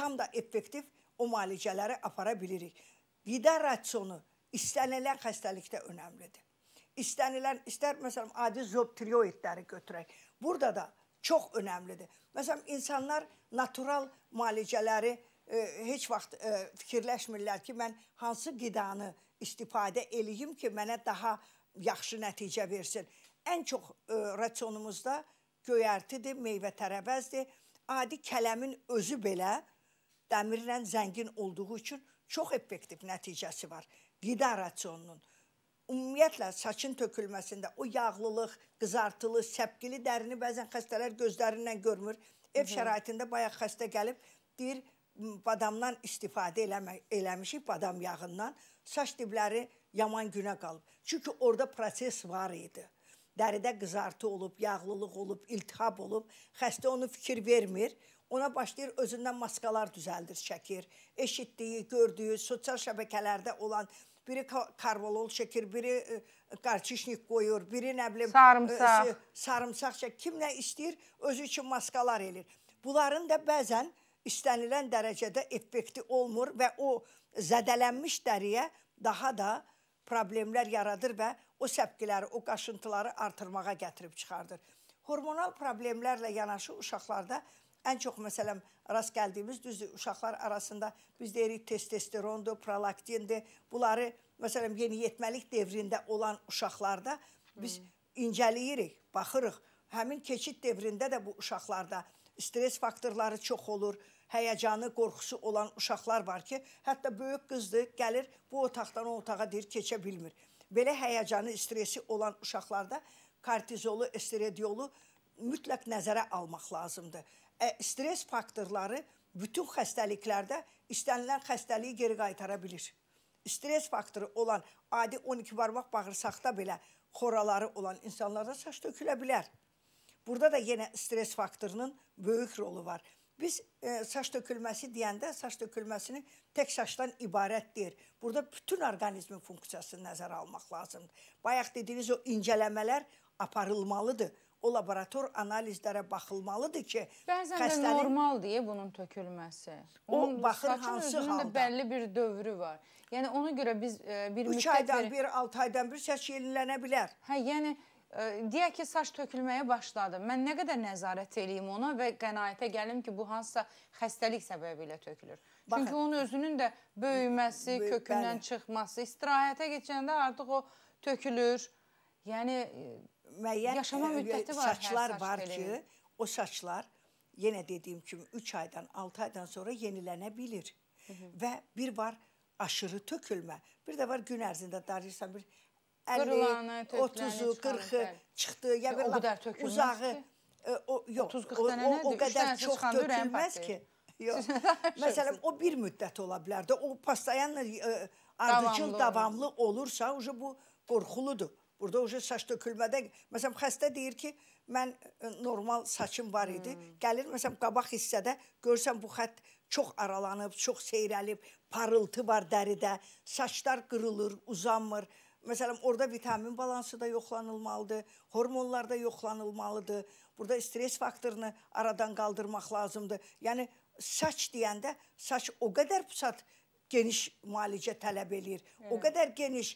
tam da effektiv o müalicələri apara bilirik. Qida rasionu istənilən xəstəlikdə önəmlidir. İstənilən, istər məsələn adi zob tiroidləri götürək. Burada da çox önəmlidir. Məsələn, insanlar natural müalicələri e, heç vaxt e, fikirləşmirlər ki, mən hansı qidanı istifadə eləyim ki, mənə daha yaxşı nəticə versin. Ən çox e, rasionumuzda göyərtidir, meyvə tərəvəzdir. Adi kələmin özü belə dəmirlə zəngin olduğu üçün çox effektiv nəticəsi var qida rasionunun. Ümumiyyətlə saçın tökülməsində o yağlılıq, qızartılı, səpgili dərini bəzən xəstələr gözlərindən görmür. Ev Hı -hı. şəraitində bayaq xəstə gəlib deyir, badamdan istifadə eləmə, eləmişik, badam yağından. Saç dibləri yaman günə qalıb. Çünki orada proses var idi. Dəridə qızartı olub, yağlılıq olub, iltihab olub. Xəstə onu fikir vermir. Ona başlayır özündən maskalar düzəldir, çəkir. Eşitdiyi, gördüyü, sosial şəbəkələrdə olan biri karvalol çəkir, biri e, qarçişnik qoyur, biri nə bilim sarımsaq, e, sarımsaq çək. Kim nə istəyir, özü üçün maskalar eləyir. Bunların da bəzən istənilən dərəcədə effekti olmur və o zədələnmiş dəriyə daha da problemlər yaradır və o səpkiləri, o qaşıntıları artırmağa gətirib çıxardır. Hormonal problemlərlə yanaşı uşaqlarda ən çox məsələn rast gəldiyimiz düzdür uşaqlar arasında biz deyirik testosterondur, prolaktindir. Bunları məsələn yeniyetməlik dövründə olan uşaqlarda biz hmm. incəliyirik, baxırıq. Həmin keçid dövründə də bu uşaqlarda stres faktorları çox olur. Həyəcanı, qorxusu olan uşaqlar var ki, hətta böyük qızdır, gəlir bu otaqdan o otağa deyir keçə bilmir. Belə həyəcanı, stresi olan uşaqlarda kortizolu, estradiolu mütləq nəzərə almaq lazımdır. E, stres faktorları bütün xəstəliklərdə istənilən xəstəliyi geri qaytara bilir. Stres faktoru olan adi 12 barmaq bağırsaqda belə xoraları olan insanlarda saç tökülə bilər. Burada da yenə stres faktorunun böyük rolu var. Biz e, saç tökülməsi deyəndə saç tökülməsini tək saçdan ibarət deyir. Burada bütün orqanizmin funksiyasını nəzərə almaq lazımdır. Bayaq dediyiniz o incələmələr aparılmalıdır o laborator analizlərə baxılmalıdır ki, bəzən xəstənin... də normal deyə bunun tökülməsi. Onun o baxır hansı halda. Də bəlli bir dövrü var. Yəni ona görə biz e, bir 3 aydan verir. bir, 6 aydan bir saç yenilənə bilər. Hə, yəni e, deyək ki, saç tökülməyə başladı. Mən nə qədər nəzarət eləyim ona və qənaətə gəlim ki, bu hansısa xəstəlik səbəbi ilə tökülür. Baxın. Çünki onun özünün də böyüməsi, Böy kökündən bəli. çıxması, istirahətə keçəndə artıq o tökülür. Yəni müəyyən yaşama e, müddəti var. Saçlar saç var ki, belini. o saçlar yenə dediyim kimi 3 aydan 6 aydan sonra yenilənə bilir. Hı -hı. Və bir var aşırı tökülmə. Bir də var gün ərzində darırsan bir 50, 30-u, 40-ı çıxdı, ya bir lap uzağı. Ki? E, o, yox, 30 o, o, o qədər çox tökülməz ki. Yox. Məsələn, o bir müddət ola bilər də. O pastayanla e, ardıcıl davamlı. davamlı olursa, uca bu qorxuludur. Burada oje saç tökülmədən, məsələn, xəstə deyir ki, mən e, normal saçım var idi. Hmm. Gəlir məsələn qabaq hissədə görsən bu xətt çox aralanıb, çox seyrəlib, parıltı var dəridə, saçlar qırılır, uzanmır. Məsələn, orada vitamin balansı da yoxlanılmalıdır, hormonlar da yoxlanılmalıdır. Burada stres faktorunu aradan qaldırmaq lazımdır. Yəni saç deyəndə saç o qədər pusat geniş müalicə tələb eləyir. Evet. O qədər geniş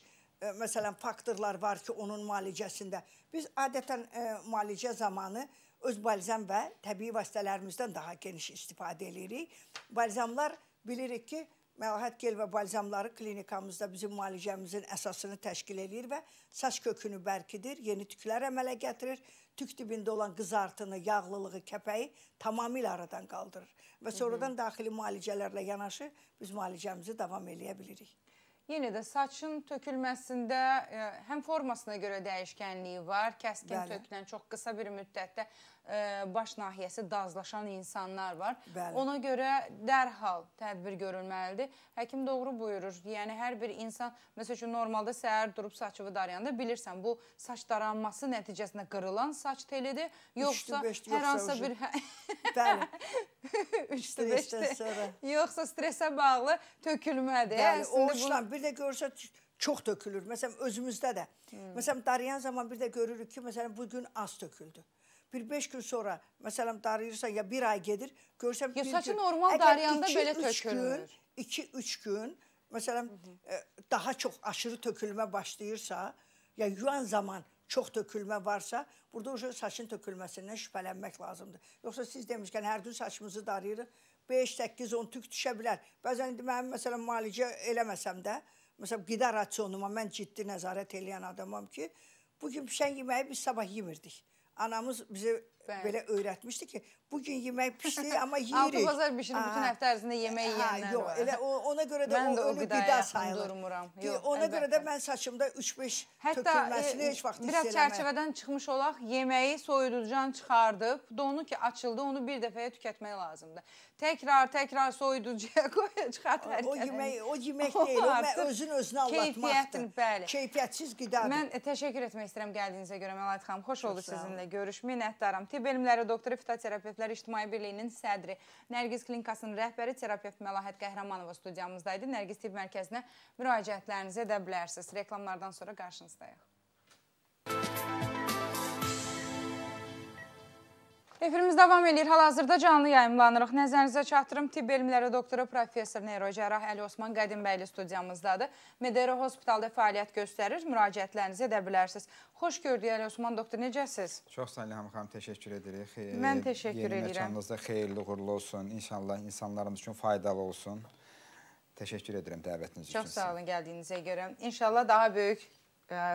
məsələn, faktorlar var ki, onun müalicəsində. Biz adətən ə, e, müalicə zamanı öz balzam və təbii vasitələrimizdən daha geniş istifadə edirik. Balzamlar bilirik ki, Məlahət gel və balzamları klinikamızda bizim müalicəmizin əsasını təşkil edir və saç kökünü bərkidir, yeni tüklər əmələ gətirir, tük dibində olan qızartını, yağlılığı, kəpəyi tamamilə aradan qaldırır və sonradan daxili müalicələrlə yanaşı biz müalicəmizi davam eləyə bilirik. Yenə də saçın tökülməsində ə, e, həm formasına görə dəyişkənliyi var. Kəskin Bəli. tökülən çox qısa bir müddətdə E, baş nahiyəsi dazlaşan insanlar var. Bəli. Ona görə dərhal tədbir görülməlidir. Həkim doğru buyurur. Yəni hər bir insan məsəl üçün normalda səhər durub saçını darayanda bilirsən bu saç daranması nəticəsində qırılan saç telidir, yoxsa hər hansısa bir hə- Bəli. 3-5 yoxsa stressə bağlı tökülmədir. Bəli, orucla bunu... bir də görsə çox tökülür. Məsələn, özümüzdə də. Hmm. Məsələn, darayan zaman bir də görürük ki, məsələn, bugün az töküldü bir beş gün sonra məsələn darıyırsan ya bir ay gedir, görürsən bir gün. Saçı gün, normal darıyanda iki, belə tökülür. 2-3 gün məsələn e, daha çox aşırı tökülmə başlayırsa, ya yuyan zaman çox tökülmə varsa, burada o saçın tökülməsindən şübhələnmək lazımdır. Yoxsa siz demişkən hər gün saçımızı darıyırıq, 5, 8, 10 tük düşə bilər. Bəzən indi mənim məsələn müalicə eləməsəm də, Məsələn, qida rasionuma mən ciddi nəzarət eləyən adamam ki, bu gün pişən yeməyi biz sabah yemirdik. anamız bize Bəli. belə öyrətmişdi ki, bu gün yemək pişdi, amma yeyirik. Altı bazar bişirib bütün həftə ərzində yemək e, yeyənlər yox, var. Elə o, ona görə də mən o, o ölü qida sayılır. Durmuram. Ki, yox, ona əlbəttə. görə də mən saçımda 3-5 tökülməsini e, heç vaxt hiss eləməm. Biraz çərçivədən çıxmış olaq, yeməyi soyuducudan çıxardıb, donu ki açıldı, onu bir dəfəyə tükətmək lazımdır. Təkrar, təkrar soyuducuya qoy, çıxart hər O yemək, o yemək o deyil, o özün özünə aldatmaqdır. Bəli. Keyfiyyətsiz qidadır. Mən e, təşəkkür etmək istəyirəm gəldiyinizə görə Məlahət xanım. Xoş oldu sizinlə görüşmək. Minnətdaram. Tibb elmləri doktoru fitoterapevtlər İctimai Birliyinin sədri Nərgiz Klinikasının rəhbəri terapevt Məlahət Qəhrəmanova studiyamızda idi. Nərgiz Tibb mərkəzinə müraciətlərinizi edə bilərsiniz. Reklamlardan sonra qarşınızdayıq. Efirimiz davam edir. Hal-hazırda canlı yayımlanırıq. Nəzərinizə çatdırım. Tibb elmləri doktoru professor neyrocərrah Əli Osman Qədimbəyli studiyamızdadır. Medero Hospitalda fəaliyyət göstərir. Müraciətlərinizi edə bilərsiniz. Xoş gördük Əli Osman doktor. Necəsiz? Çox sağ olun xanım. Təşəkkür edirik. Mən təşəkkür Yeni edirəm. Yeni məkanınızda xeyirli uğurlu olsun. İnşallah insanlarımız üçün faydalı olsun. Təşəkkür edirəm dəvətiniz üçün. Çox sağ olun gəldiyinizə görə. İnşallah daha böyük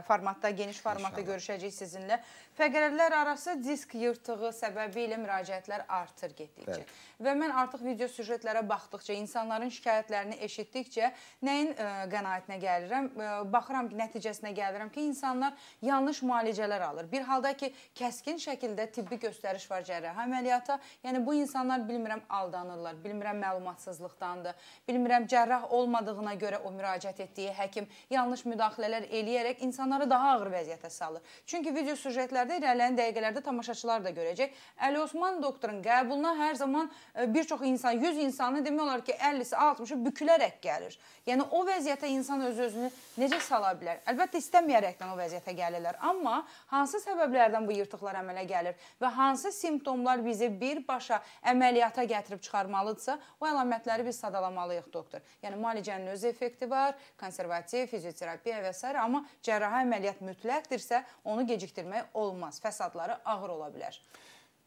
formatda, geniş formatda İnşallah. görüşəcək sizinlə. Fəqərlər arası disk yırtığı səbəbi ilə müraciətlər artır getdikcə. Bəli. Və mən artıq video süjetlərə baxdıqca, insanların şikayətlərini eşitdikcə nəyin ə, qənaətinə gəlirəm? Ə, baxıram ki, nəticəsinə gəlirəm ki, insanlar yanlış müalicələr alır. Bir halda ki, kəskin şəkildə tibbi göstəriş var cərrahi əməliyyata. Yəni bu insanlar bilmirəm aldanırlar, bilmirəm məlumatsızlıqdandır, bilmirəm cərrah olmadığına görə o müraciət etdiyi həkim yanlış müdaxilələr eləyərək insanları daha ağır vəziyyətə salır. Çünki video süjetlərdə irəliləyən dəqiqələrdə tamaşaçılar da görəcək. Əli Osman doktorun qəbuluna hər zaman e, bir çox insan, 100 insanı demək olar ki, 50-si, 60-ı bükülərək gəlir. Yəni o vəziyyətə insan öz-özünü necə sala bilər? Əlbəttə istəməyərəkdən o vəziyyətə gəlirlər. Amma hansı səbəblərdən bu yırtıqlar əmələ gəlir və hansı simptomlar bizi birbaşa əməliyyata gətirib çıxarmalıdırsa, o əlamətləri biz sadalamalıyıq doktor. Yəni müalicənin öz effekti var, konservativ, fizioterapiya və s. amma cərrahi əməliyyat mütləqdirsə, onu gecikdirmək olmaz. Fəsadları ağır ola bilər.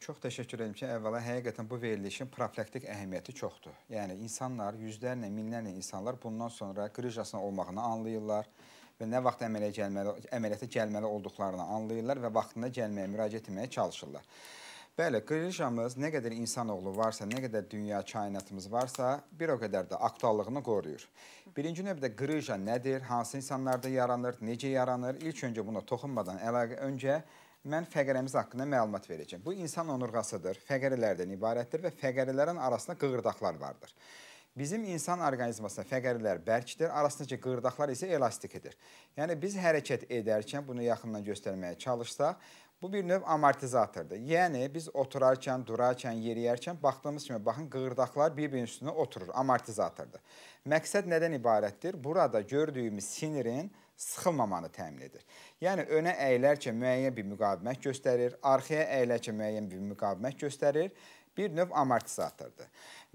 Çox təşəkkür edirəm ki, əvvəla həqiqətən bu verilişin profilaktik əhəmiyyəti çoxdur. Yəni, insanlar, yüzlərlə, minlərlə insanlar bundan sonra qrıjasına olmağını anlayırlar və nə vaxt əməliyyata gəlməli, gəlməli olduqlarını anlayırlar və vaxtında gəlməyə, müraciət etməyə çalışırlar. Bəli, Qrişamız nə qədər insanoğlu varsa, nə qədər dünya kainatımız varsa, bir o qədər də aktuallığını qoruyur. Birinci növbədə qrija nədir, hansı insanlarda yaranır, necə yaranır? İlk öncə buna toxunmadan əlaqə öncə mən fəqərəmiz haqqında məlumat verəcəm. Bu insan onurğasıdır, fəqərələrdən ibarətdir və fəqərələrin arasında qığırdaqlar vardır. Bizim insan orqanizmasında fəqərlər bərkdir, arasındakı qığırdaqlar isə elastikdir. Yəni biz hərəkət edərkən bunu yaxından göstərməyə çalışsaq, Bu bir növ amortizatordur. Yəni biz oturarkən, durarkən, yeriyərkən baxdığımız kimi baxın qığırdaqlar bir-birinin üstünə oturur. Amortizatordur. Məqsəd nədən ibarətdir? Burada gördüyümüz sinirin sıxılmamanı təmin edir. Yəni önə əyilərkən müəyyən bir müqavimət göstərir, arxaya əyilərkən müəyyən bir müqavimət göstərir. Bir növ amortizatordur.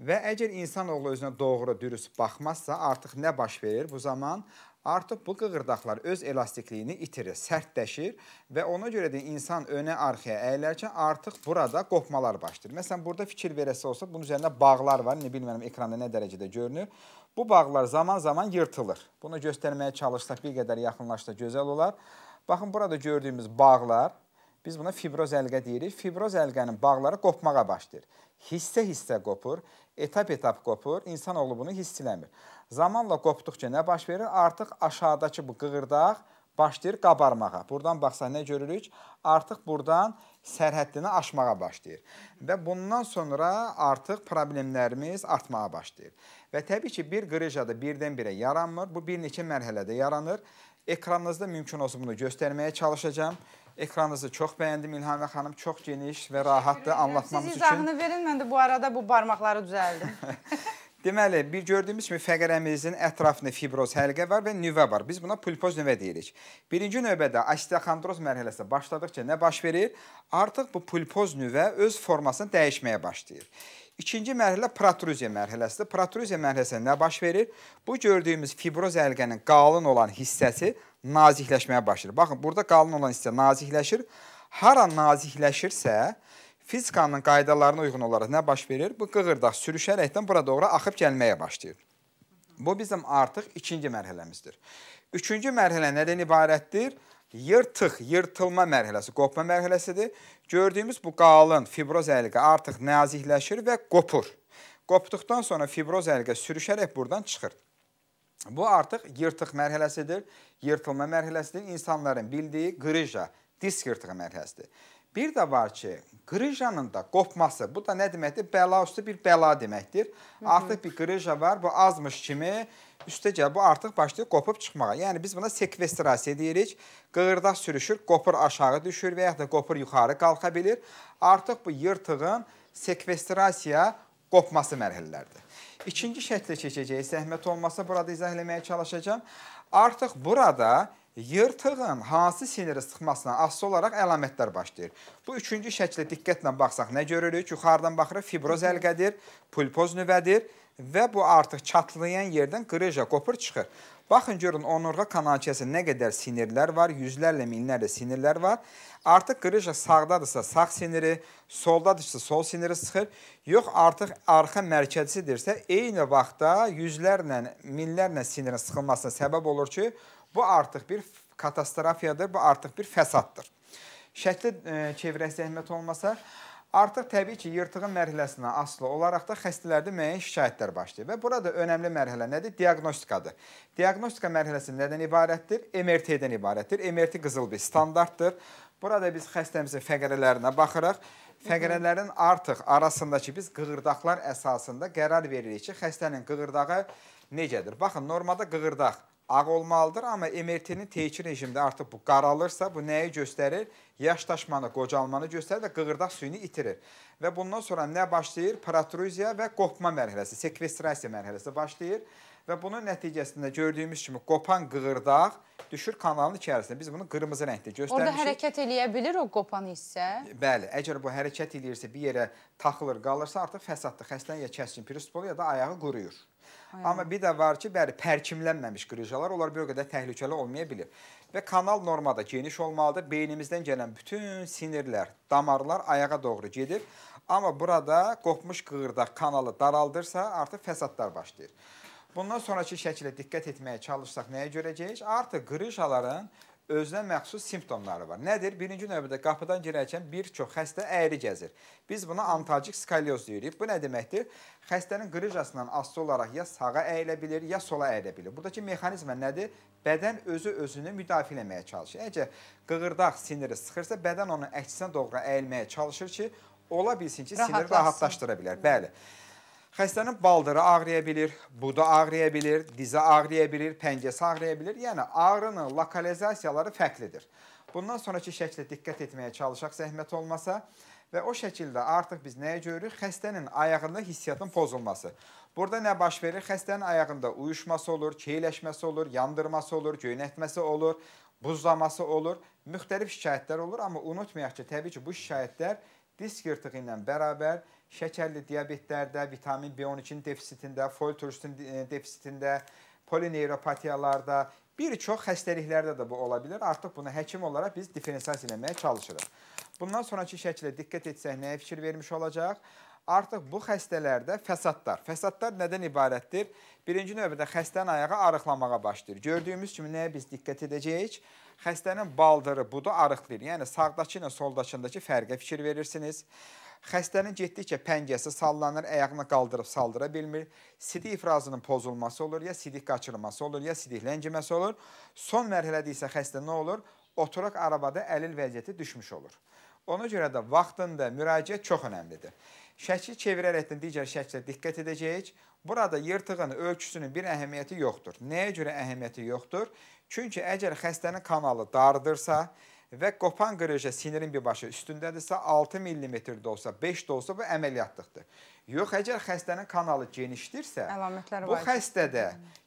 Və əgər insanoğlu özünə doğru, dürüst baxmazsa, artıq nə baş verir? Bu zaman Artıq bu qığırdaqlar öz elastikliyini itirir, sərtləşir və ona görə də insan önə arxaya əyilərkən artıq burada qopmalar başlayır. Məsələn, burada fikir verəsi olsa, bunun üzərində bağlar var, nə bilmirəm ekranda nə dərəcədə görünür. Bu bağlar zaman-zaman yırtılır. Bunu göstərməyə çalışsaq bir qədər yaxınlaşsa gözəl olar. Baxın, burada gördüyümüz bağlar Biz buna fibroz əlqə deyirik. Fibroz əlqənin bağları qopmağa başlayır. Hissə-hissə qopur, etap-etap qopur. İnsanoğlu bunu hiss eləmir. Zamanla qopduqca nə baş verir? Artıq aşağıdakı bu qığırdaq başlayır qabarmağa. Buradan baxsa nə görürük? Artıq buradan sərhəddini aşmağa başlayır. Və bundan sonra artıq problemlərimiz artmağa başlayır. Və təbii ki, bir qrıjada birdən-birə yaranmır. Bu bir neçə mərhələdə yaranır. Ekranınızda mümkün olsa bunu göstərməyə çalışacağam. Ekranınızı çox bəyəndim İlhanə xanım, çox geniş və rahatdır anlatmamız Siz üçün. Siz izahını verin, mən də bu arada bu barmaqları düzəldim. Deməli, bir gördüyümüz kimi fəqərəmizin ətrafında fibroz həlqə var və nüvə var. Biz buna pulpoz nüvə deyirik. Birinci növbədə osteoxondroz mərhələsi başladıqca nə baş verir? Artıq bu pulpoz nüvə öz formasını dəyişməyə başlayır. İkinci mərhələ protruziya mərhələsidir. Protruziya mərhələsində nə baş verir? Bu gördüyümüz fibroz əlqənin qalın olan hissəsi nazikləşməyə başlayır. Baxın, burada qalın olan hissə nazikləşir. Hara nazikləşirsə, fizikanın qaydalarına uyğun olaraq nə baş verir? Bu qığırdaq sürüşərəkdən bura doğru axıb gəlməyə başlayır. Bu bizim artıq ikinci mərhələmizdir. Üçüncü mərhələ nədən ibarətdir? Yırtıq, yırtılma mərhələsi, qopma mərhələsidir. Gördüyümüz bu qalın fibroz əlqə artıq nazikləşir və qopur. Qopduqdan sonra fibroz əlqə sürüşərək buradan çıxır. Bu artıq yırtıq mərhələsidir, yırtılma mərhələsidir. İnsanların bildiyi qrija, disk yırtığı mərhələsidir. Bir də var ki, qrijanın da qopması, bu da nə deməkdir? Bəla üstü bir bəla deməkdir. Hı -hı. Artıq bir qrija var, bu azmış kimi üstə gəl, bu artıq başlayır qopub çıxmağa. Yəni biz buna sekvestrasiya deyirik. Qığırdaq sürüşür, qopur aşağı düşür və ya da qopur yuxarı qalxa bilir. Artıq bu yırtığın sekvestrasiya qopması mərhələləridir. İkinci şəklə keçəcək. Zəhmət olmasa burada izah eləməyə çalışacağam. Artıq burada yırtığın hansı siniri sıxmasına asılı olaraq əlamətlər başlayır. Bu üçüncü şəklə diqqətlə baxsaq nə görürük? Yuxarıdan baxırıq fibroz əlqədir, pulpoz nüvədir və bu artıq çatlayan yerdən qrıja qopur çıxır. Baxın görün onurğa kanalçiyası nə qədər sinirlər var, yüzlərlə, minlərlə sinirlər var. Artıq qrıja sağdadırsa sağ siniri, soldadırsa sol siniri sıxır. Yox, artıq arxa mərkəzidirsə eyni vaxtda yüzlərlə, minlərlə sinirin sıxılmasına səbəb olur ki, bu artıq bir katastrofiyadır, bu artıq bir fəsaddır. Şəkli e, çevirək zəhmət olmasa, Artıq təbii ki, yırtığın mərhələsinə asılı olaraq da xəstələrdə müəyyən şikayətlər başlayır və burada önəmli mərhələ nədir? Diaqnostikadır. Diaqnostika mərhələsi nədən ibarətdir? MRT-dən ibarətdir. MRT qızıl bir standartdır. Burada biz xəstəmizin fəqərələrinə baxırıq. Fəqərələrin artıq arasındakı biz qığırdaqlar əsasında qərar veririk ki, xəstənin qığırdağı necədir? Baxın, normada qığırdaq ağ olmalıdır, amma MRT-nin tekin rejimdə artıq bu qaralırsa, bu nəyi göstərir? Yaşdaşmanı, qocalmanı göstərir və qığırdaq suyunu itirir. Və bundan sonra nə başlayır? Protruziya və qopma mərhələsi, sekvestrasiya mərhələsi başlayır və bunun nəticəsində gördüyümüz kimi qopan qığırdaq düşür kanalın içərisində. Biz bunu qırmızı rəngdə göstərmişik. Orada hərəkət eləyə bilir o qopan hissə? Bəli, əgər bu hərəkət eləyirsə, bir yerə taxılır, qalırsa artıq fəsaddır. Xəstənin ya kəskin piristolu ya da ayağı quruyur. Amma bir də var ki, bəli, pərkimlənməmiş qrıjalar, onlar bir o qədər təhlükəli olmaya bilir. Və kanal normada geniş olmalıdır. Beynimizdən gələn bütün sinirlər, damarlar ayağa doğru gedir. Amma burada qopmuş qığırdaq kanalı daraldırsa, artıq fəsadlar başlayır. Bundan sonraki şəkilə diqqət etməyə çalışsaq nəyə görəcəyik? Artıq qrıjaların özünə məxsus simptomları var. Nədir? Birinci növbədə qapıdan girərkən bir çox xəstə əyri gəzir. Biz buna antalcik skalyoz deyirik. Bu nə deməkdir? Xəstənin qrıjasından asılı olaraq ya sağa əyilə bilir, ya sola əyilə bilir. Buradakı mexanizm nədir? Bədən özü özünü müdafiə etməyə çalışır. Əgər qığırdaq siniri sıxırsa, bədən onun əksinə doğru əyilməyə çalışır ki, ola bilsin ki, siniri rahatlaşdıra bilər. Bəli. Hı. Xəstənin baldırı ağrıya bilir, budu ağrıya bilir, dizi ağrıya bilir, pəncəsi ağrıya bilir. Yəni ağrının lokalizasiyaları fərqlidir. Bundan sonrakı şəklə diqqət etməyə çalışaq zəhmət olmasa və o şəkildə artıq biz nəyə görürük? Xəstənin ayağında hissiyatın pozulması. Burada nə baş verir? Xəstənin ayağında uyuşması olur, keyləşməsi olur, yandırması olur, göynətməsi olur, buzlaması olur, müxtəlif şikayətlər olur, amma unutmayaq ki, təbii ki, bu şikayətlər disk yırtığı ilə bərabər şəkərli diabetlərdə, vitamin B12-nin defisitində, fol turşusunun e, defisitində, polineuropatiyalarda, bir çox xəstəliklərdə də bu ola bilər. Artıq bunu həkim olaraq biz diferensiasiya eləməyə çalışırıq. Bundan sonrakı şəklə diqqət etsək nəyə fikir vermiş olacaq? Artıq bu xəstələrdə fəsadlar. Fəsadlar nədən ibarətdir? Birinci növbədə xəstənin ayağı arıqlamağa başlayır. Gördüyümüz kimi nəyə biz diqqət edəcəyik? Xəstənin baldırı budu arıqlayır. Yəni sağdakı ilə soldakındakı fərqə fikir verirsiniz. Xəstənin getdikcə pəngəsi sallanır, ayağını qaldırıb saldıra bilmir. Sidik ifrazının pozulması olur, ya sidik qaçırılması olur, ya sidik ləngiməsi olur. Son mərhələdə isə xəstə nə olur? Oturaq arabada əlil vəziyyəti düşmüş olur. Ona görə də vaxtında müraciət çox önəmlidir. Şəkli çevirərək digər şəklə diqqət edəcəyik. Burada yırtığın ölçüsünün bir əhəmiyyəti yoxdur. Nəyə görə əhəmiyyəti yoxdur? Çünki əgər xəstənin kanalı dardırsa və qopan qrıja sinirin bir başı üstündədirsə, 6 mm də olsa, 5 də olsa bu əməliyyatlıqdır. Yox, əgər xəstənin kanalı genişdirsə, bu vacib. xəstədə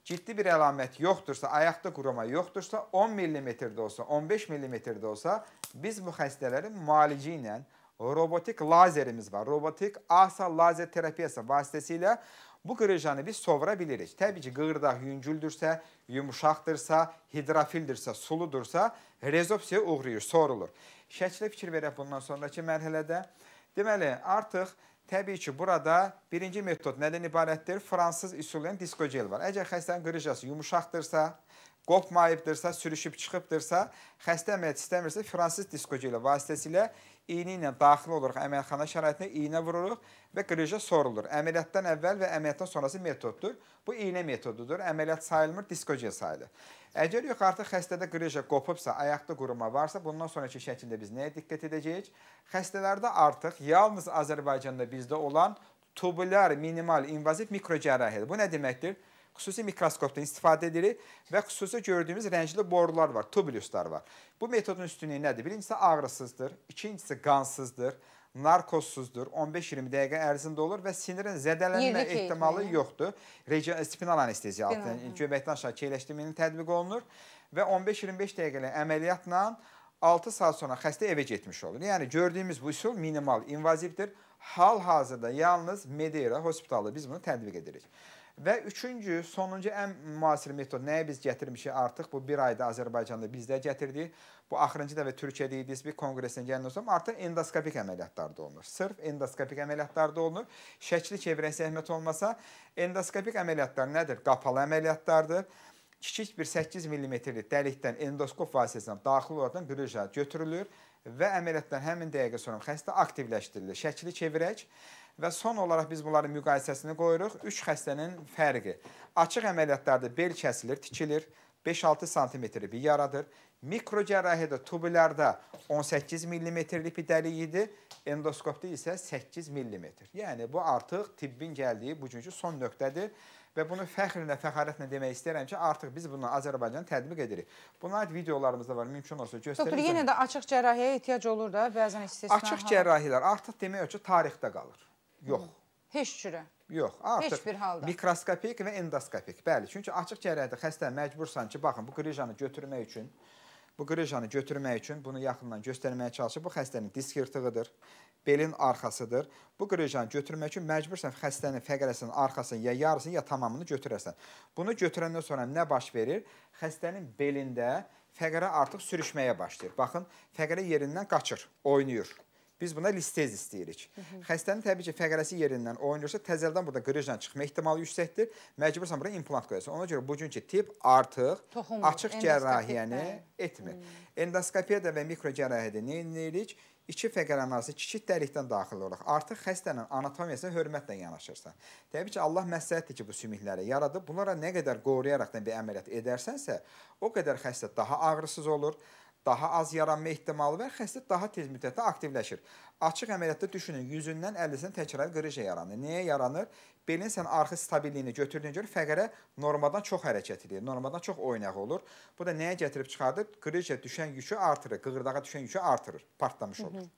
ciddi bir əlamət yoxdursa, ayaqda qurama yoxdursa, 10 mm də olsa, 15 mm də olsa, biz bu xəstələri müalicə ilə robotik lazerimiz var. Robotik ASA lazer terapiyası vasitəsilə Bu qırıcanı biz sovura bilirik. Təbii ki, qığırdaq yüngüldürsə, yumuşaqdırsa, hidrofildirsə, suludursa, rezopsiya uğrayır, sorulur. Şəklə fikir verək bundan sonraki mərhələdə. Deməli, artıq Təbii ki, burada birinci metod nədən ibarətdir? Fransız üsulun diskogel var. Əgər xəstənin qırıcası yumuşaqdırsa, qopmayıbdırsa, sürüşüb çıxıbdırsa, xəstə əməliyyat istəmirsə, fransız diskogeli vasitəsilə iğni ilə daxil olaraq əməliyyatxana şəraitinə iynə vururuq və qrija sorulur. Əməliyyatdan əvvəl və əməliyyatdan sonrası metoddur. Bu iynə metodudur. Əməliyyat sayılmır, diskojiya sayılır. Əgər yox artıq xəstədə qrija qopubsa, ayaqda quruma varsa, bundan sonraki şəkildə biz nəyə diqqət edəcəyik? Xəstələrdə artıq yalnız Azərbaycanda bizdə olan tubular minimal invaziv mikrocərrahiyyədir. Bu nə deməkdir? xüsusi mikroskopdan istifadə edirik və xüsusi gördüyümüz rəngli borular var, tubulyuslar var. Bu metodun üstünlüyü nədir? Birincisi ağrısızdır, ikincisi qansızdır, narkozsuzdur, 15-20 dəqiqə ərzində olur və sinirin zədələnmə ehtimalı yani. yoxdur. Region, spinal anesteziya altında göbəkdən aşağı keyləşdirmənin tətbiq olunur və 15-25 dəqiqəlik əməliyyatla 6 saat sonra xəstə evə getmiş olur. Yəni gördüyümüz bu üsul minimal invazivdir. Hal-hazırda yalnız Madeira hospitalı biz bunu tətbiq edirik. Və üçüncü, sonuncu ən müasir metod nəyə biz gətirmişik artıq? Bu bir ayda Azərbaycanda biz də gətirdik. Bu axırıncı dəfə Türkiyədə idi. Biz konqresinə gəldiyimiz zaman artıq endoskopik əməliyyatlar da olunur. Sırf endoskopik əməliyyatlar da olunur. Şəkli çevirən zəhmət olmasa, endoskopik əməliyyatlar nədir? Qapalı əməliyyatlardır kiçik bir 8 millimetrlik dəlikdən endoskop vasitəsilə daxil olaraq qrıja götürülür və əməliyyatdan həmin dəqiqə sonra xəstə aktivləşdirilir. Şəkli çevirək Və son olaraq biz bunların müqayisəsini qoyuruq. 3 xəstənin fərqi. Açıq əməliyyatlarda bel kəsilir, tikilir, 5-6 sm-lik bir yaradır. Mikrocərrahiyyədə tubülərdə 18 mm-lik bir dəlik idi, endoskopda isə 8 mm. Yəni bu artıq tibbin gəldiyi bugünkü son nöqtədir və bunu fəxrlə, fəxarətlə demək istəyirəm ki, artıq biz bunu Azərbaycan tətbiq edirik. Buna aid videolarımız da var, mümkün olsa göstərəcəm. Doktor, yenə də açıq cərrahiyyəyə ehtiyac olur da, bəzən istisna. Açıq cərrahiylər artıq demək olar ki, tarixdə qalır. Yox. Heç cürə. Yox, artıq heç bir halda. Mikroskopik və endoskopik. Bəli, çünki açıq cərədə xəstə məcbursan ki, baxın, bu qrijanı götürmək üçün bu qrijanı götürmək üçün bunu yaxından göstərməyə çalışır. Bu xəstənin disk yırtığıdır, belin arxasıdır. Bu qrijanı götürmək üçün məcbursan xəstənin fəqərəsinin arxasını ya yarısını ya tamamını götürəsən. Bunu götürəndən sonra nə baş verir? Xəstənin belində fəqərə artıq sürüşməyə başlayır. Baxın, fəqərə yerindən qaçır, oynayır. Biz buna listez istəyirik. Hı -hı. Xəstənin təbii ki, fəqərəsi yerindən oynayırsa, təzəldən burada qırıcla çıxma ehtimalı yüksəkdir. Məcbursan bura implant qoyasan. Ona görə bugünkü tip artıq Toxum, açıq cərrahiyyəni etmir. Hı. Endoskopiyada və mikrocərrahiyyədə nə edirik? iki fəqərənin arası kiçik dəlikdən daxil olaq. Artıq xəstənin anatomiyasına hörmətlə yanaşırsan. Təbii ki, Allah məsləhətdir ki, bu sümükləri yaradıb. Bunlara nə qədər qoruyaraq da bir əməliyyat edərsənsə, o qədər xəstə daha ağrısız olur daha az yaranma ehtimalı və xəstə daha tez müddətdə aktivləşir. Açıq əməliyyatda düşünün, 100-dən 50-sinə təkrar qrıja yaranır. Niyə yaranır? Belin sən arxı stabilliyini götürdüyünə görə fəqərə normadan çox hərəkət edir, normadan çox oynaq olur. Bu da nəyə gətirib çıxardır? Qrıja düşən yükü artırır, qığırdağa düşən yükü artırır, partlamış olur. Hı -hı.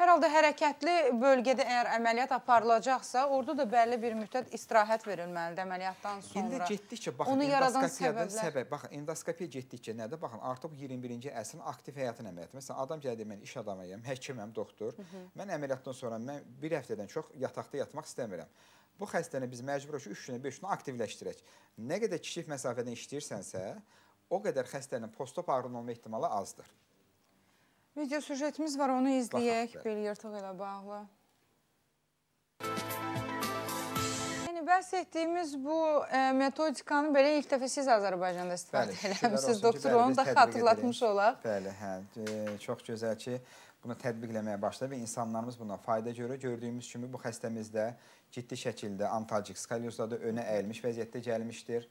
Hər halda hərəkətli bölgədə əgər əməliyyat aparılacaqsa, orada da bəlli bir müddət istirahət verilməlidir əməliyyatdan sonra. İndi getdikcə, baxın, Onu endoskopiyada səbəblər... səbəb, baxın, endoskopiya getdikcə nədir? Baxın, artıq 21-ci əsrin aktiv həyatın əməliyyatı. Məsələn, adam gəlir, mən iş adamıyam, həkiməm, doktor. Hı -hı. Mən əməliyyatdan sonra mən bir həftədən çox yataqda yatmaq istəmirəm. Bu xəstəni biz məcburuq ki, 3 günə, 5 günə aktivləşdirək. Nə qədər kiçik məsafədən işləyirsənsə, o qədər xəstənin postop ağrının olma ehtimalı azdır. Video süjetimiz var, onu izləyək, Baxaq, bel yırtıq ilə bağlı. Yəni, bəhs etdiyimiz bu ə, e, metodikanı belə ilk dəfə siz Azərbaycanda istifadə eləmişsiniz. Doktor, onu da xatırlatmış edirəm. olaq. Bəli, hə, e, çox gözəl ki, bunu tətbiqləməyə başladı və insanlarımız buna fayda görür. Gördüyümüz kimi bu xəstəmizdə ciddi şəkildə antalcik skaliozda da önə əyilmiş vəziyyətdə gəlmişdir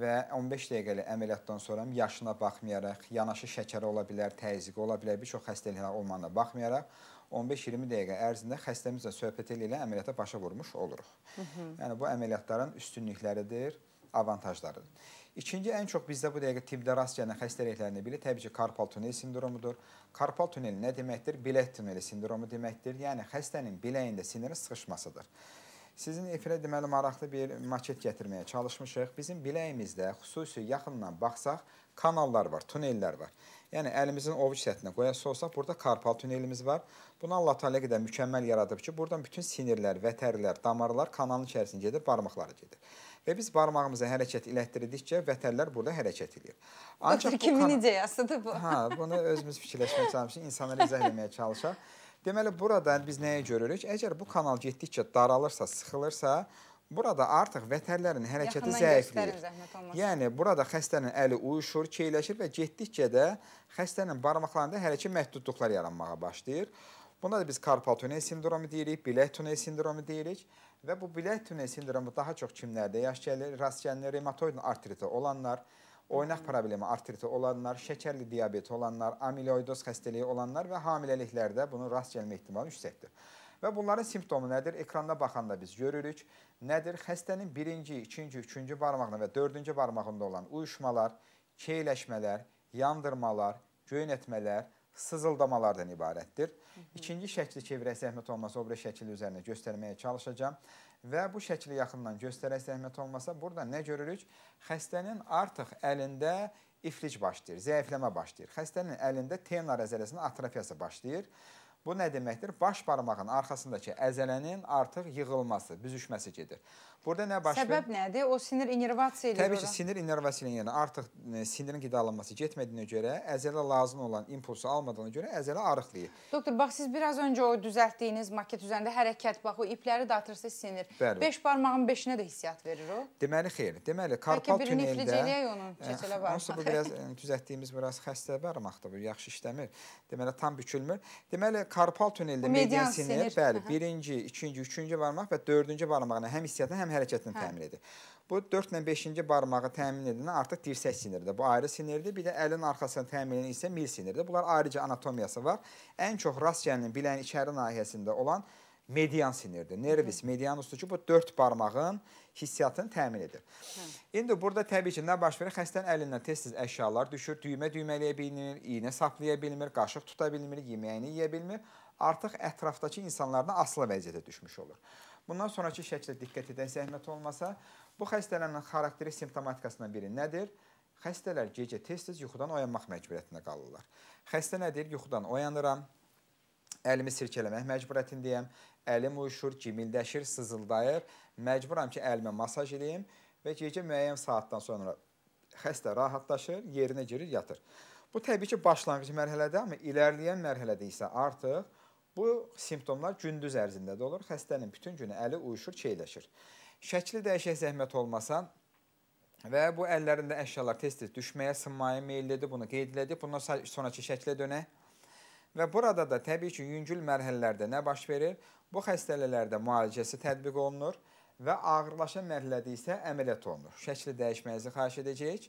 və 15 dəqiqəlik əməliyyatdan sonra yaşına baxmayaraq, yanaşı şəkəri ola bilər, təzyiqi ola bilər, bir çox xəstəliklər olmağına baxmayaraq 15-20 dəqiqə ərzində xəstəmizlə söhbət elə ilə əməliyyata başa vurmuş oluruq. Hı -hı. Yəni bu əməliyyatların üstünlükləridir, avantajlarıdır. İkinci ən çox bizdə bu dəqiqə tibdə rast gələn xəstəliklərindən biri təbii ki, karpal tunel sindromudur. Karpal tuneli nə deməkdir? Bilək tuneli sindromu deməkdir. Yəni xəstənin biləyində sinirin sıxışmasıdır. Sizin efirə deməli maraqlı bir maket gətirməyə çalışmışıq. Bizim biləyimizdə xüsusi yaxından baxsaq kanallar var, tunellər var. Yəni əlimizin ovuc səthinə qoyası olsaq, burada karpal tunelimiz var. Bunu Allah Teala qədər mükəmməl yaradıb ki, buradan bütün sinirlər, vətərlər, damarlar kanalın içərisinə gedir, barmaqlara gedir. Və biz barmağımızı hərəkət elətdirdikcə vətərlər burada hərəkət edir. Ancaq Doktor, kimin ideyasıdır bu? Hə, bunu özümüz fikirləşmək çalışmışıq, insanlara izah eləməyə çalışaq. Deməli burada biz nəyi görürük? Əgər bu kanal getdikcə daralırsa, sıxılırsa, burada artıq vətərlərin hərəkəti Yaxından zəifləyir. Yəni burada xəstənin əli uyuşur, keyləşir və getdikcə də xəstənin barmaqlarında hərəkət məhdudluqlar yaranmağa başlayır. Buna da biz karpal tunel sindromu deyirik, bilək tunel sindromu deyirik və bu bilək tunel sindromu daha çox kimlərdə yaş gəlir? Rast gəlinir reumatoid artritə olanlar, Oynaq problemi, artriti olanlar, şəkərli diabet olanlar, amiloidoz xəstəliyi olanlar və hamiləliklərdə bunun rast gəlmə ehtimalı yüksəkdir. Və bunların simptomu nədir? Ekranda baxanda biz görürük. Nədir? Xəstənin birinci, ikinci, üçüncü barmağında və dördüncü barmağında olan uyuşmalar, keyləşmələr, yandırmalar, göynətmələr, sızıldamalardan ibarətdir. Hı -hı. İkinci şəkli çevirək zəhmət olmasa o bir şəkil üzərində göstərməyə çalışacağam və bu şəkli yaxından göstərək zəhmət olmasa, burada nə görürük? Xəstənin artıq əlində iflic başlayır, zəifləmə başlayır. Xəstənin əlində tenar əzələsinin atrofiyası başlayır. Bu nə deməkdir? Baş barmağın arxasındakı əzələnin artıq yığılması, büzüşməsi gedir. Burada nə baş verir? Səbəb nədir? O sinir innervasiya eləyir. Təbii ki, sinir innervasiya eləyir. Yəni artıq e, sinirin qidalanması getmədiyinə görə, əzələ lazım olan impulsu almadığına görə əzələ arıqlayır. Doktor, bax siz biraz öncə o düzəltdiyiniz maket üzərində hərəkət, bax o ipləri də atırsınız sinir. Bəli. Beş barmağın beşinə də hissiyat verir o. Deməli xeyr. Deməli karpal tüneldə. Bəlkə birini iflicəliyək onun keçələ barmağı. Onsuz bu biraz yəni, düzəltdiyimiz biraz xəstə barmaqdır. Bu yaxşı işləmir. Deməli tam bükülmür. Deməli karpal tüneldə median sinir, bəli, birinci, ikinci, üçüncü barmaq və dördüncü barmağına həm hissiyatla həm sinirinin hərəkətini hə. təmin edir. Bu 4 ilə 5-ci barmağı təmin edilən artıq dirsək siniridir. Bu ayrı sinirdir. Bir də əlin arxasını təmin edilən isə mil siniridir. Bunlar ayrıca anatomiyası var. Ən çox rast gəlinən bilənin içəri nahiyəsində olan median sinirdir. Nervis, medianusdur ki, bu 4 barmağın hissiyatını təmin edir. Hı. Hə. İndi burada təbii ki, nə baş verir? Xəstənin əlindən tez-tez əşyalar düşür, düymə düymələyə bilmir, iynə saplaya bilmir, qaşıq tuta bilmir, yeməyini yeyə bilmir. Artıq ətrafdakı insanlardan asılı vəziyyətə düşmüş olur. Bundan sonrakı şəklə diqqət edək zəhmət olmasa. Bu xəstələrin xarakterik simptomatikasından biri nədir? Xəstələr gecə tez-tez yuxudan oyanmaq məcburiyyətində qalırlar. Xəstə nədir? Yuxudan oyanıram, əlimi sirkələmək məcburiyyətindəyəm, əlim uyuşur, cimildəşir, sızıldayır, məcburam ki, əlimə masaj edeyim və gecə müəyyən saatdan sonra xəstə rahatlaşır, yerinə girir, yatır. Bu təbii ki, başlanğıc mərhələdə, amma irəliləyən mərhələdə isə artıq Bu simptomlar gündüz ərzində də olur. Xəstənin bütün günü əli uyuşur, keyləşir. Şəkli dəyişək zəhmət olmasan və bu əllərində əşyalar tez-tez düşməyə, sınmaya meyillidir, bunu qeyd elədik. Bundan sonraki şəklə dönək. Və burada da təbii ki, yüngül mərhələlərdə nə baş verir? Bu xəstələrdə müalicəsi tətbiq olunur və ağırlaşan mərhələdə isə əməliyyat olunur. Şəkli dəyişməyinizi xahiş edəcəyik.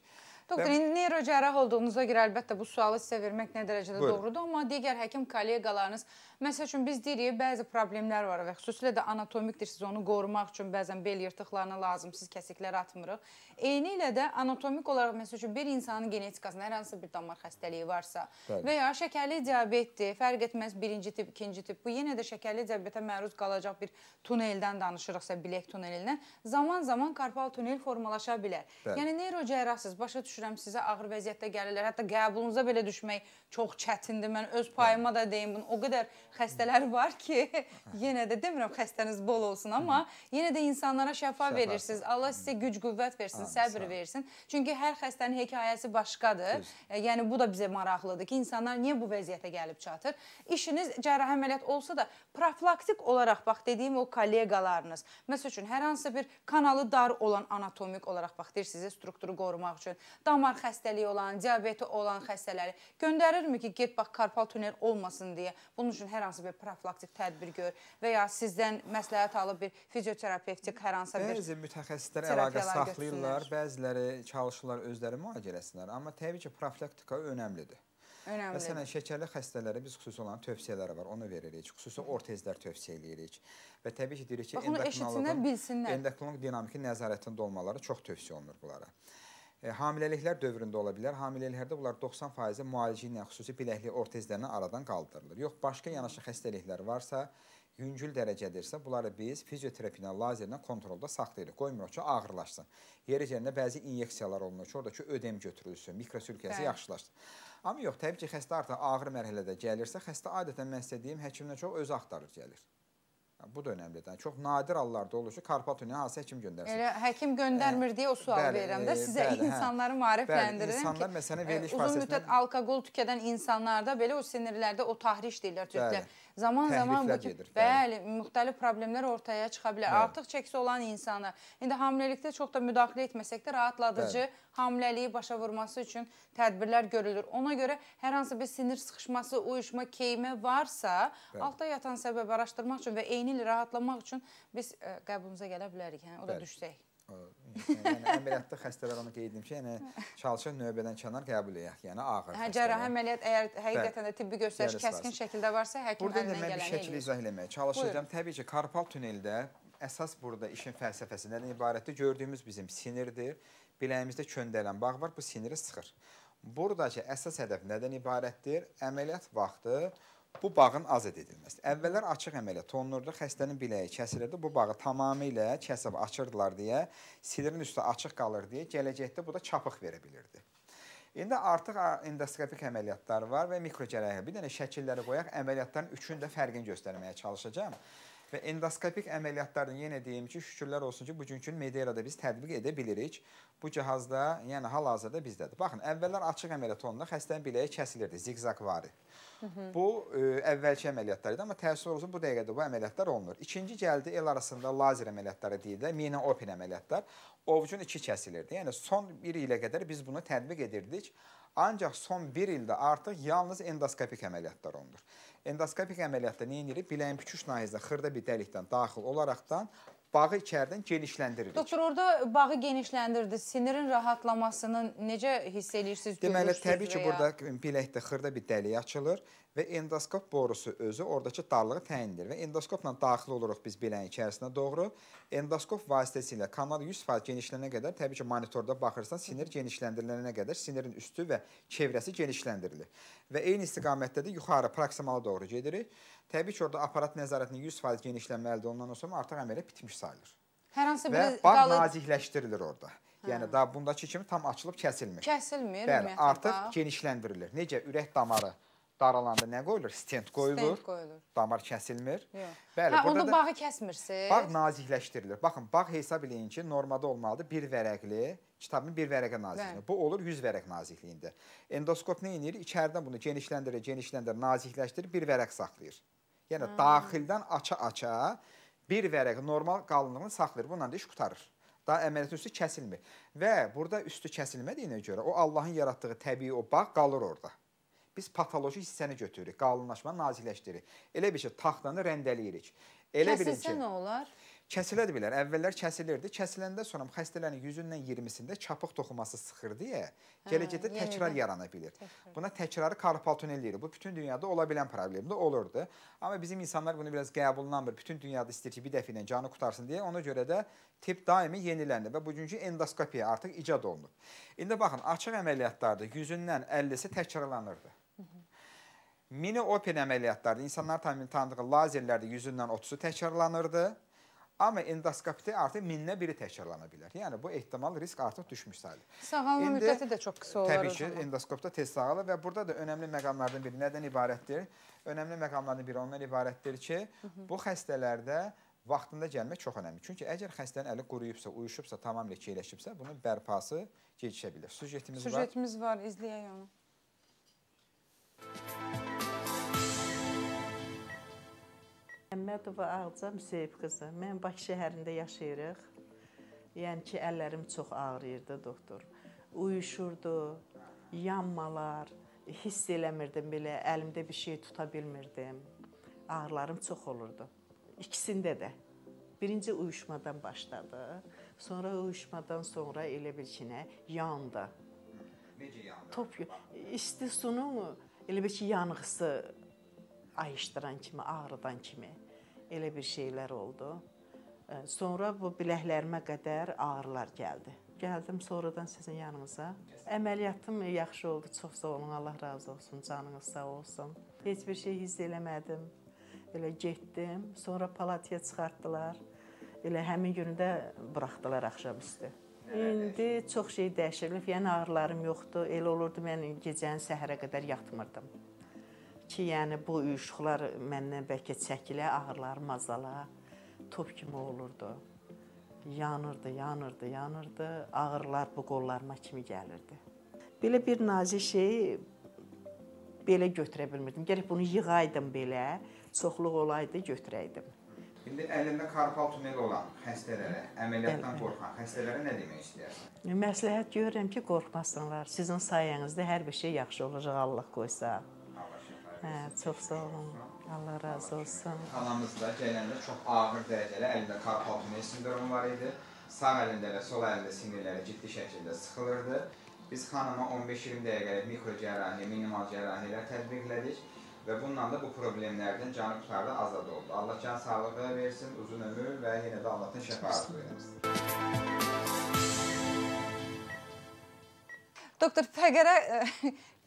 Doktor, və... indi neyrocərrah olduğunuza görə əlbəttə bu sualı sizə vermək nə dərəcədə Buyurun. doğrudur, amma digər həkim kolleqalarınız Məsəl üçün biz deyirik, bəzi problemlər var və xüsusilə də anatomikdir, siz onu qorumaq üçün bəzən bel yırtıqlarına lazımsız kəsiklər atmırıq. Eyni ilə də anatomik olaraq məsəl üçün bir insanın genetikasında hər hansı bir damar xəstəliyi varsa Bəli. və ya şəkərli diabetdir, fərq etməz birinci tip, ikinci tip. Bu yenə də şəkərli diabetə məruz qalacaq bir tuneldən danışırıqsa, bilək tunelindən, zaman-zaman karpal tunel formalaşa bilər. Bəli. Yəni neyrocərrahsız, başa düşürəm sizə ağır vəziyyətdə gəlirlər. Hətta qəbulunuza belə düşmək çox çətindir. Mən öz payıma da deyim bunu. O qədər xəstələr var ki, yenə də demirəm xəstəniz bol olsun, amma yenə də insanlara şəfa verirsiniz. Allah sizə güc, qüvvət versin, səbr versin. Çünki hər xəstənin hekayəsi başqadır. E, yəni bu da bizə maraqlıdır ki, insanlar niyə bu vəziyyətə gəlib çatır? İşiniz cərrahi əməliyyat olsa da profilaktik olaraq bax dediyim o kolleqalarınız, məsəl üçün hər hansısa bir kanalı dar olan anatomik olaraq bax deyir sizə strukturu qorumaq üçün damar xəstəliyi olan, diabeti olan xəstələri göndərirmi ki, get bax karpal tunel olmasın deyə. Bunun üçün hər hər hansı bir profilaktik tədbir gör və ya sizdən məsləhət alıb bir fizioterapevtik hər hansı bir Bəzi mütəxəssislər əlaqə saxlayırlar, bəziləri çalışırlar özləri müalicə etsinlər, amma təbii ki, profilaktika önəmlidir. Önəmli. Məsələn, şəkərli xəstələrə biz xüsusi olan tövsiyələri var, onu veririk. Xüsusi ortezlər tövsiyə eləyirik. Və təbii ki, deyirik ki, endokrinoloqun, endokrinoloq dinamiki nəzarətində olmaları çox tövsiyə olunur bunlara e, hamiləliklər dövründə ola bilər. Hamiləliklərdə bunlar 90% müalicə ilə xüsusi biləkli ortezlərlə aradan qaldırılır. Yox, başqa yanaşı xəstəliklər varsa, yüngül dərəcədirsə, bunları biz fizioterapiya lazerlə kontrolda saxlayırıq. Qoymuruq ki, ağırlaşsın. Yeri yerində bəzi inyeksiyalar olunur ki, oradakı ödem götürülsün, mikrosürkəsi Bəli. yaxşılaşsın. Amma yox, təbii ki, xəstə artıq ağır mərhələdə gəlirsə, xəstə adətən mən istədiyim həkimdən çox özü axtarır gəlir. Bu da önəmlidir. Yəni, çox nadir hallarda olur ki, Karpat Uniyə hansı həkim göndərsin. Elə həkim göndərmir deyə o sualı bəli, verirəm də e, sizə bəli, insanları maarifləndirirəm ki, insanlar məsələn e, veriliş prosesində uzun müddət alkoqol tükədən insanlarda belə o sinirlərdə o tahriş deyirlər türklər. Bəli zaman-zaman bu gedir, bəli, müxtəlif problemlər ortaya çıxa bilər. Bəli. Artıq çəkisi olan insanı indi hamiləlikdə çox da müdaxilə etməsək də rahatladıcı bəli. hamiləliyi başa vurması üçün tədbirlər görülür. Ona görə hər hansı bir sinir sıxışması, uyuşma, keymə varsa, bəli. altda yatan səbəbi araşdırmaq üçün və eyni ilə rahatlamaq üçün biz ə, e, qəbulumuza gələ bilərik, hə? O da düşsək yəni əməliyyatda xəstələr onu qeyd edim ki, yəni çalışır növbədən kənar qəbul edək, yəni ağır. Hə, cərrahi əməliyyat əgər həqiqətən də tibbi göstəriş kəskin şəkildə varsa, həkim əlindən gələni edir. Burada da mən bir şəkildə izah eləməyə çalışacağam. Təbii ki, karpal tuneldə əsas burada işin fəlsəfəsi nədən ibarətdir? Gördüyümüz bizim sinirdir. Biləyimizdə köndələn bağ var, bu siniri sıxır. Buradakı əsas hədəf nədən ibarətdir? Əməliyyat vaxtı bu bağın azad edilməsidir. Əvvəllər açıq əməliyyat olunurdu. Xəstənin biləyi kəsilirdi. Bu bağı tamamilə kəsib açırdılar deyə, silirin üstü açıq qalır deyə gələcəkdə bu da çapıq verə bilirdi. İndi artıq endoskopik əməliyyatlar var və mikrocərrahiyyə. Bir dənə şəkilləri qoyaq, əməliyyatların üçünü də fərqini göstərməyə çalışacağam. Və endoskopik əməliyyatlarını yenə deyim ki, şükürlər olsun ki, bugünkü Mediarada biz tətbiq edə bilirik. Bu cihazda, yəni hal-hazırda bizdədir. Baxın, əvvəllər açıq əməliyyat olunanda xəstənin biləyi kəsilirdi, zigzag var idi. Hı -hı. Bu ə, e, əvvəlki əməliyyatlar idi, amma təəssüf olsun bu dəqiqədə bu əməliyyatlar olunur. İkinci gəldi el arasında lazer əməliyyatları deyildi, mina open əməliyyatlar. Ovcun iki kəsilirdi. Yəni son 1 ilə qədər biz bunu tətbiq edirdik. Ancaq son 1 ildə artıq yalnız endoskopik əməliyyatlar olunur. Endoskopik əməliyyatda nə edirik? Biləyin püçüş nahizinə xırda bir dəlikdən daxil olaraqdan bağı içərdən genişləndiririk. Doktor, orada bağı genişləndirdi. Sinirin rahatlamasını necə hiss edirsiniz? Deməli, təbii ki, veya... burada biləkdə xırda bir dəlik açılır və endoskop borusu özü oradakı darlığı təyin edir və endoskopla daxil oluruq biz biləyin içərisinə doğru. Endoskop vasitəsilə kanal 100% genişlənə qədər, təbii ki, monitorda baxırsan, sinir genişləndirilənə qədər sinirin üstü və çevrəsi genişləndirilir və eyni istiqamətdə də yuxarı proksimala doğru gedirik. Təbii ki, orada aparat nəzarətinin 100% genişlənmə əldə olunan sonra artıq əməliyyat bitmiş sayılır. Hər hansı və bir bağ qalır... nazikləşdirilir orada. Yəni hə. Yəni daha bundakı kimi tam açılıb kəsilmir. Kəsilmir. Bəli, artıq bağ. genişləndirilir. Necə ürək damarı daralanda nə qoyulur? Stent qoyulur. Stent qoyulur. Damar kəsilmir. Yox. Bəli, hə, burada da bağı kəsmirsiniz. Bağ nazikləşdirilir. Baxın, bağ hesab eləyin ki, normada olmalıdır bir vərəqli kitabın bir vərəqə nazikliyində. Bəli. Bu olur 100 vərəq nazikliyində. Endoskop nə edir? İçəridən bunu genişləndirə, genişləndirə, nazikləşdirib bir vərəq saxlayır. Yəni hmm. daxildən aça-aça bir vərəq normal qalınlığını saxlayır. Bununla da iş qutarır. Daha əməliyyatın üstü kəsilmir. Və burada üstü kəsilmədiyinə görə o Allahın yaratdığı təbii o bağ qalır orada. Biz patoloji hissəni götürürük, qalınlaşmanı nazikləşdiririk. Elə bir şey taxtanı rəndələyirik. Elə Kəsilsə nə olar? kəsilə də bilər. Əvvəllər kəsilirdi. Kəsiləndə sonra xəstələrin 100-dən 20-sində çapıq toxuması sıxır deyə hə, gələcəkdə təkrar yarana bilir. Təkrar. Buna təkrarı karpal tunel deyirik. Bu bütün dünyada ola bilən problemdir, olurdu. Amma bizim insanlar bunu biraz qəbullanmır. Bütün dünyada istəyir ki, bir dəfə ilə canı qutarsın deyə. Ona görə də tip daimi yenilənir və bugünkü endoskopiya artıq icad olunub. İndi baxın, açıq əməliyyatlarda 100-dən 50-si təkrarlanırdı. Mini open əməliyyatlarda insanlar tanıdığı lazerlərdə 100-dən 30-u təkrarlanırdı. Amma endoskopidə artıq mindən biri təkrarlana bilər. Yəni bu ehtimal risk artıq düşmüş sayılır. Sağalma İndi, müddəti də çox qısa olar. Təbii ki, endoskopda tez sağalır və burada da önəmli məqamlardan biri nədən ibarətdir? Önəmli məqamlardan biri ondan ibarətdir ki, Hı -hı. bu xəstələrdə vaxtında gəlmək çox önəmli. Çünki əgər xəstənin əli quruyubsa, uyuşubsa, tamamilə keyləşibsə, bunun bərpası gecişə bilər. Süjetimiz var. Süjetimiz var, izləyək onu. Məmmədova Ağca Müseyib qızı. Mən Bakı şəhərində yaşayırıq. Yəni ki, əllərim çox ağrıyırdı doktor. Uyuşurdu, yanmalar, hiss eləmirdim belə, əlimdə bir şey tuta bilmirdim. Ağrılarım çox olurdu. İkisində də. Birinci uyuşmadan başladı. Sonra uyuşmadan sonra elə bil ki, nə yandı. Necə yandı? Top isti sunun elə bil ki, yanğısı ayışdıran kimi, ağrıdan kimi elə bir şeylər oldu. Sonra bu biləklərimə qədər ağrılar gəldi. Gəldim sonradan sizin yanınıza. Əməliyyatım yaxşı oldu. Çox sağ olun. Allah razı olsun. Canınız sağ olsun. Heç bir şey hiss eləmədim. Elə getdim. Sonra palataya çıxartdılar. Elə həmin günü də buraxdılar axşamüstü. İndi çox şey dəyişirilib. Yəni ağrılarım yoxdur. Elə olurdu mən gecəni səhərə qədər yatmırdım ki, yəni bu uyuşuqlar məndən bəlkə çəkilə, ağırlar mazala, top kimi olurdu. Yanırdı, yanırdı, yanırdı. Ağırlar bu qollarıma kimi gəlirdi. Belə bir nazik şey belə götürə bilmirdim. Gərək bunu yığaydım belə, çoxluq olaydı götürəydim. İndi əlində karpal tunel olan xəstələrə, əməliyyatdan qorxan xəstələrə nə demək istəyirsən? Məsləhət görürəm ki, qorxmasınlar. Sizin sayənizdə hər bir şey yaxşı olacaq Allah qoysa. Hə, çox sağ olun. Allah razı olsun. Xanamızda gələndə çox ağır dərəcəli əlində karpal tunnel sindromu var idi. Sağ əlində və sol əlində sinirləri ciddi şəkildə sıxılırdı. Biz xanıma 15-20 dəqiqəlik mikro cərrahi, minimal cərrahilər tətbiqlədik və bununla da bu problemlərdən canı qutarda azad oldu. Allah can sağlığı versin, uzun ömür və yenə də Allahdan şəfa arzu edirik. Doktor Fəqərə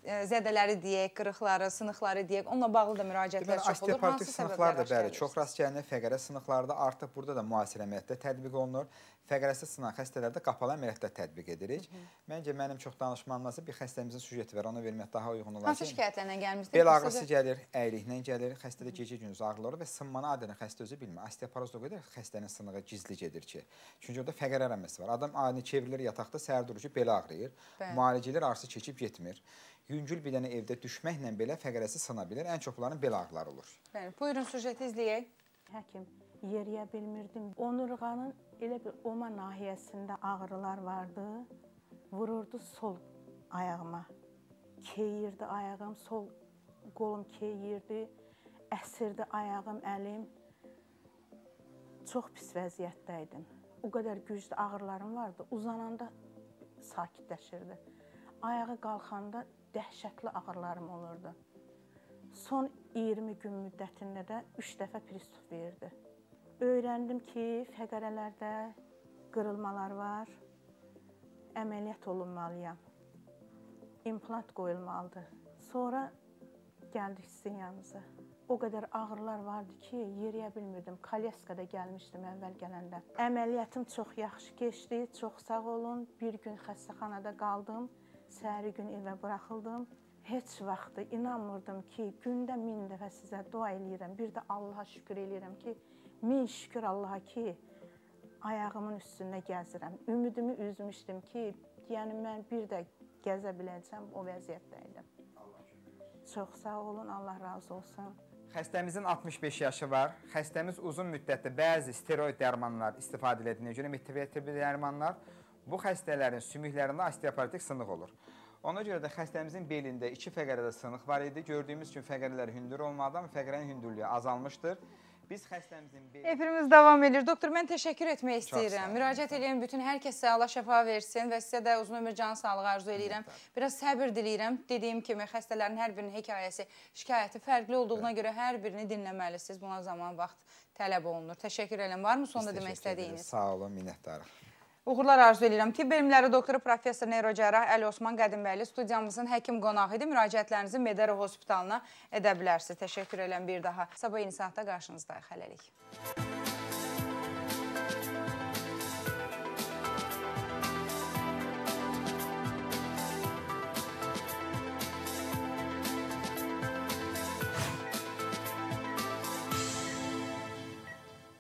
E, zədələri deyək, qırıqları, sınıqları deyək, onunla bağlı da müraciətlər çox olur. Osteopatik sınıqlar da bəli, çox rast gəlinir. Fəqərə sınıqlarda artıq burada da müasir əməliyyatda tətbiq olunur. Fəqərəsi sınaq xəstələrdə qapalı əməliyyatda tətbiq edirik. Hı -hı. Məncə mənim çox danışmamlısı bir xəstəmizin sujeti var, ona vermək daha uyğun olar. Hansı şikayətlərlə gəlmişdir? Bel ağrısı gəlir, əyliklə gəlir, xəstədə gecə gündüz ağrıları və sınmanı adını xəstə özü bilmir. Osteoporoz o qədər xəstənin sınığı gizli gedir ki. Çünki orada fəqərə əməsi var. Adam ani çevrilir yataqda, səhər duruşu bel ağrıyır. Müalicələr ağrısı keçib getmir yüngül bir dənə evdə düşməklə belə fəqərəsi sana bilər. Ən çoxlarının belə ağrıları olur. Bəli, buyurun süjeti izləyək. Həkim, yeriyə bilmirdim. Onurğanın elə bir oma nahiyəsində ağrılar vardı. Vururdu sol ayağıma. Keyirdi ayağım, sol qolum keyirdi. Əsirdi ayağım, əlim. Çox pis vəziyyətdə idim. O qədər güclü ağrılarım vardı. Uzananda sakitləşirdi ayağı qalxanda dəhşətli ağrılarım olurdu. Son 20 gün müddətində də 3 dəfə pristup verdi. Öyrəndim ki, fəqərələrdə qırılmalar var. Əməliyyat olunmalıyam. İmplant qoyulmalıdır. Sonra gəldik sizin yanınıza. O qədər ağrılar vardı ki, yeriyə bilmirdim. Kolyeskada gəlmişdim əvvəl gələndə. Əməliyyatım çox yaxşı keçdi. Çox sağ olun. Bir gün xəstəxanada qaldım. Səhəri gün evə buraxıldım. Heç vaxtı inanmırdım ki, gündə 1000 dəfə sizə dua eləyirəm. Bir də Allaha şükür eləyirəm ki, min şükür Allaha ki, ayağımın üstündə gəzirəm. Ümidimi üzmüşdüm ki, yəni mən bir də gəzə biləcəm o vəziyyətdə idim. Çox sağ olun, Allah razı olsun. Xəstəmizin 65 yaşı var. Xəstəmiz uzun müddətdə bəzi steroid dərmanlar istifadə edildiyinə görə, metilfenidir dərmanlar Bu xəstələrin sümüklərində osteoporotik sınıq olur. Ona görə də xəstəmizin belində iki fəqərədə sınıq var idi. Gördüyümüz kimi fəqərələr hündür olmadan fəqərənin hündürlüyü azalmışdır. Biz xəstəmizin belində... Efirimiz davam edir. Doktor, mən təşəkkür etmək istəyirəm. Müraciət edən bütün hər kəsə Allah şəfa versin və sizə də uzun ömür can sağlığı arzu eləyirəm. Biraz səbir diləyirəm. Dediyim kimi, xəstələrin hər birinin hekayəsi, şikayəti fərqli olduğuna görə hər birini dinləməlisiniz. Buna zaman vaxt tələb olunur. Təşəkkür edirəm. Var mı sonda demək istədiyiniz? Sağ olun, minnətdarıq. Uğurlar arzu edirəm. Tibb elmləri doktoru professor neyrocərrah Əli Osman Qədimbəli studiyamızın həkim qonağı idi. Müraciətlərinizi Medero Hospitalına edə bilərsiniz. Təşəkkür edirəm bir daha. Sabah yeni saatda qarşınızdayıq. Hələlik.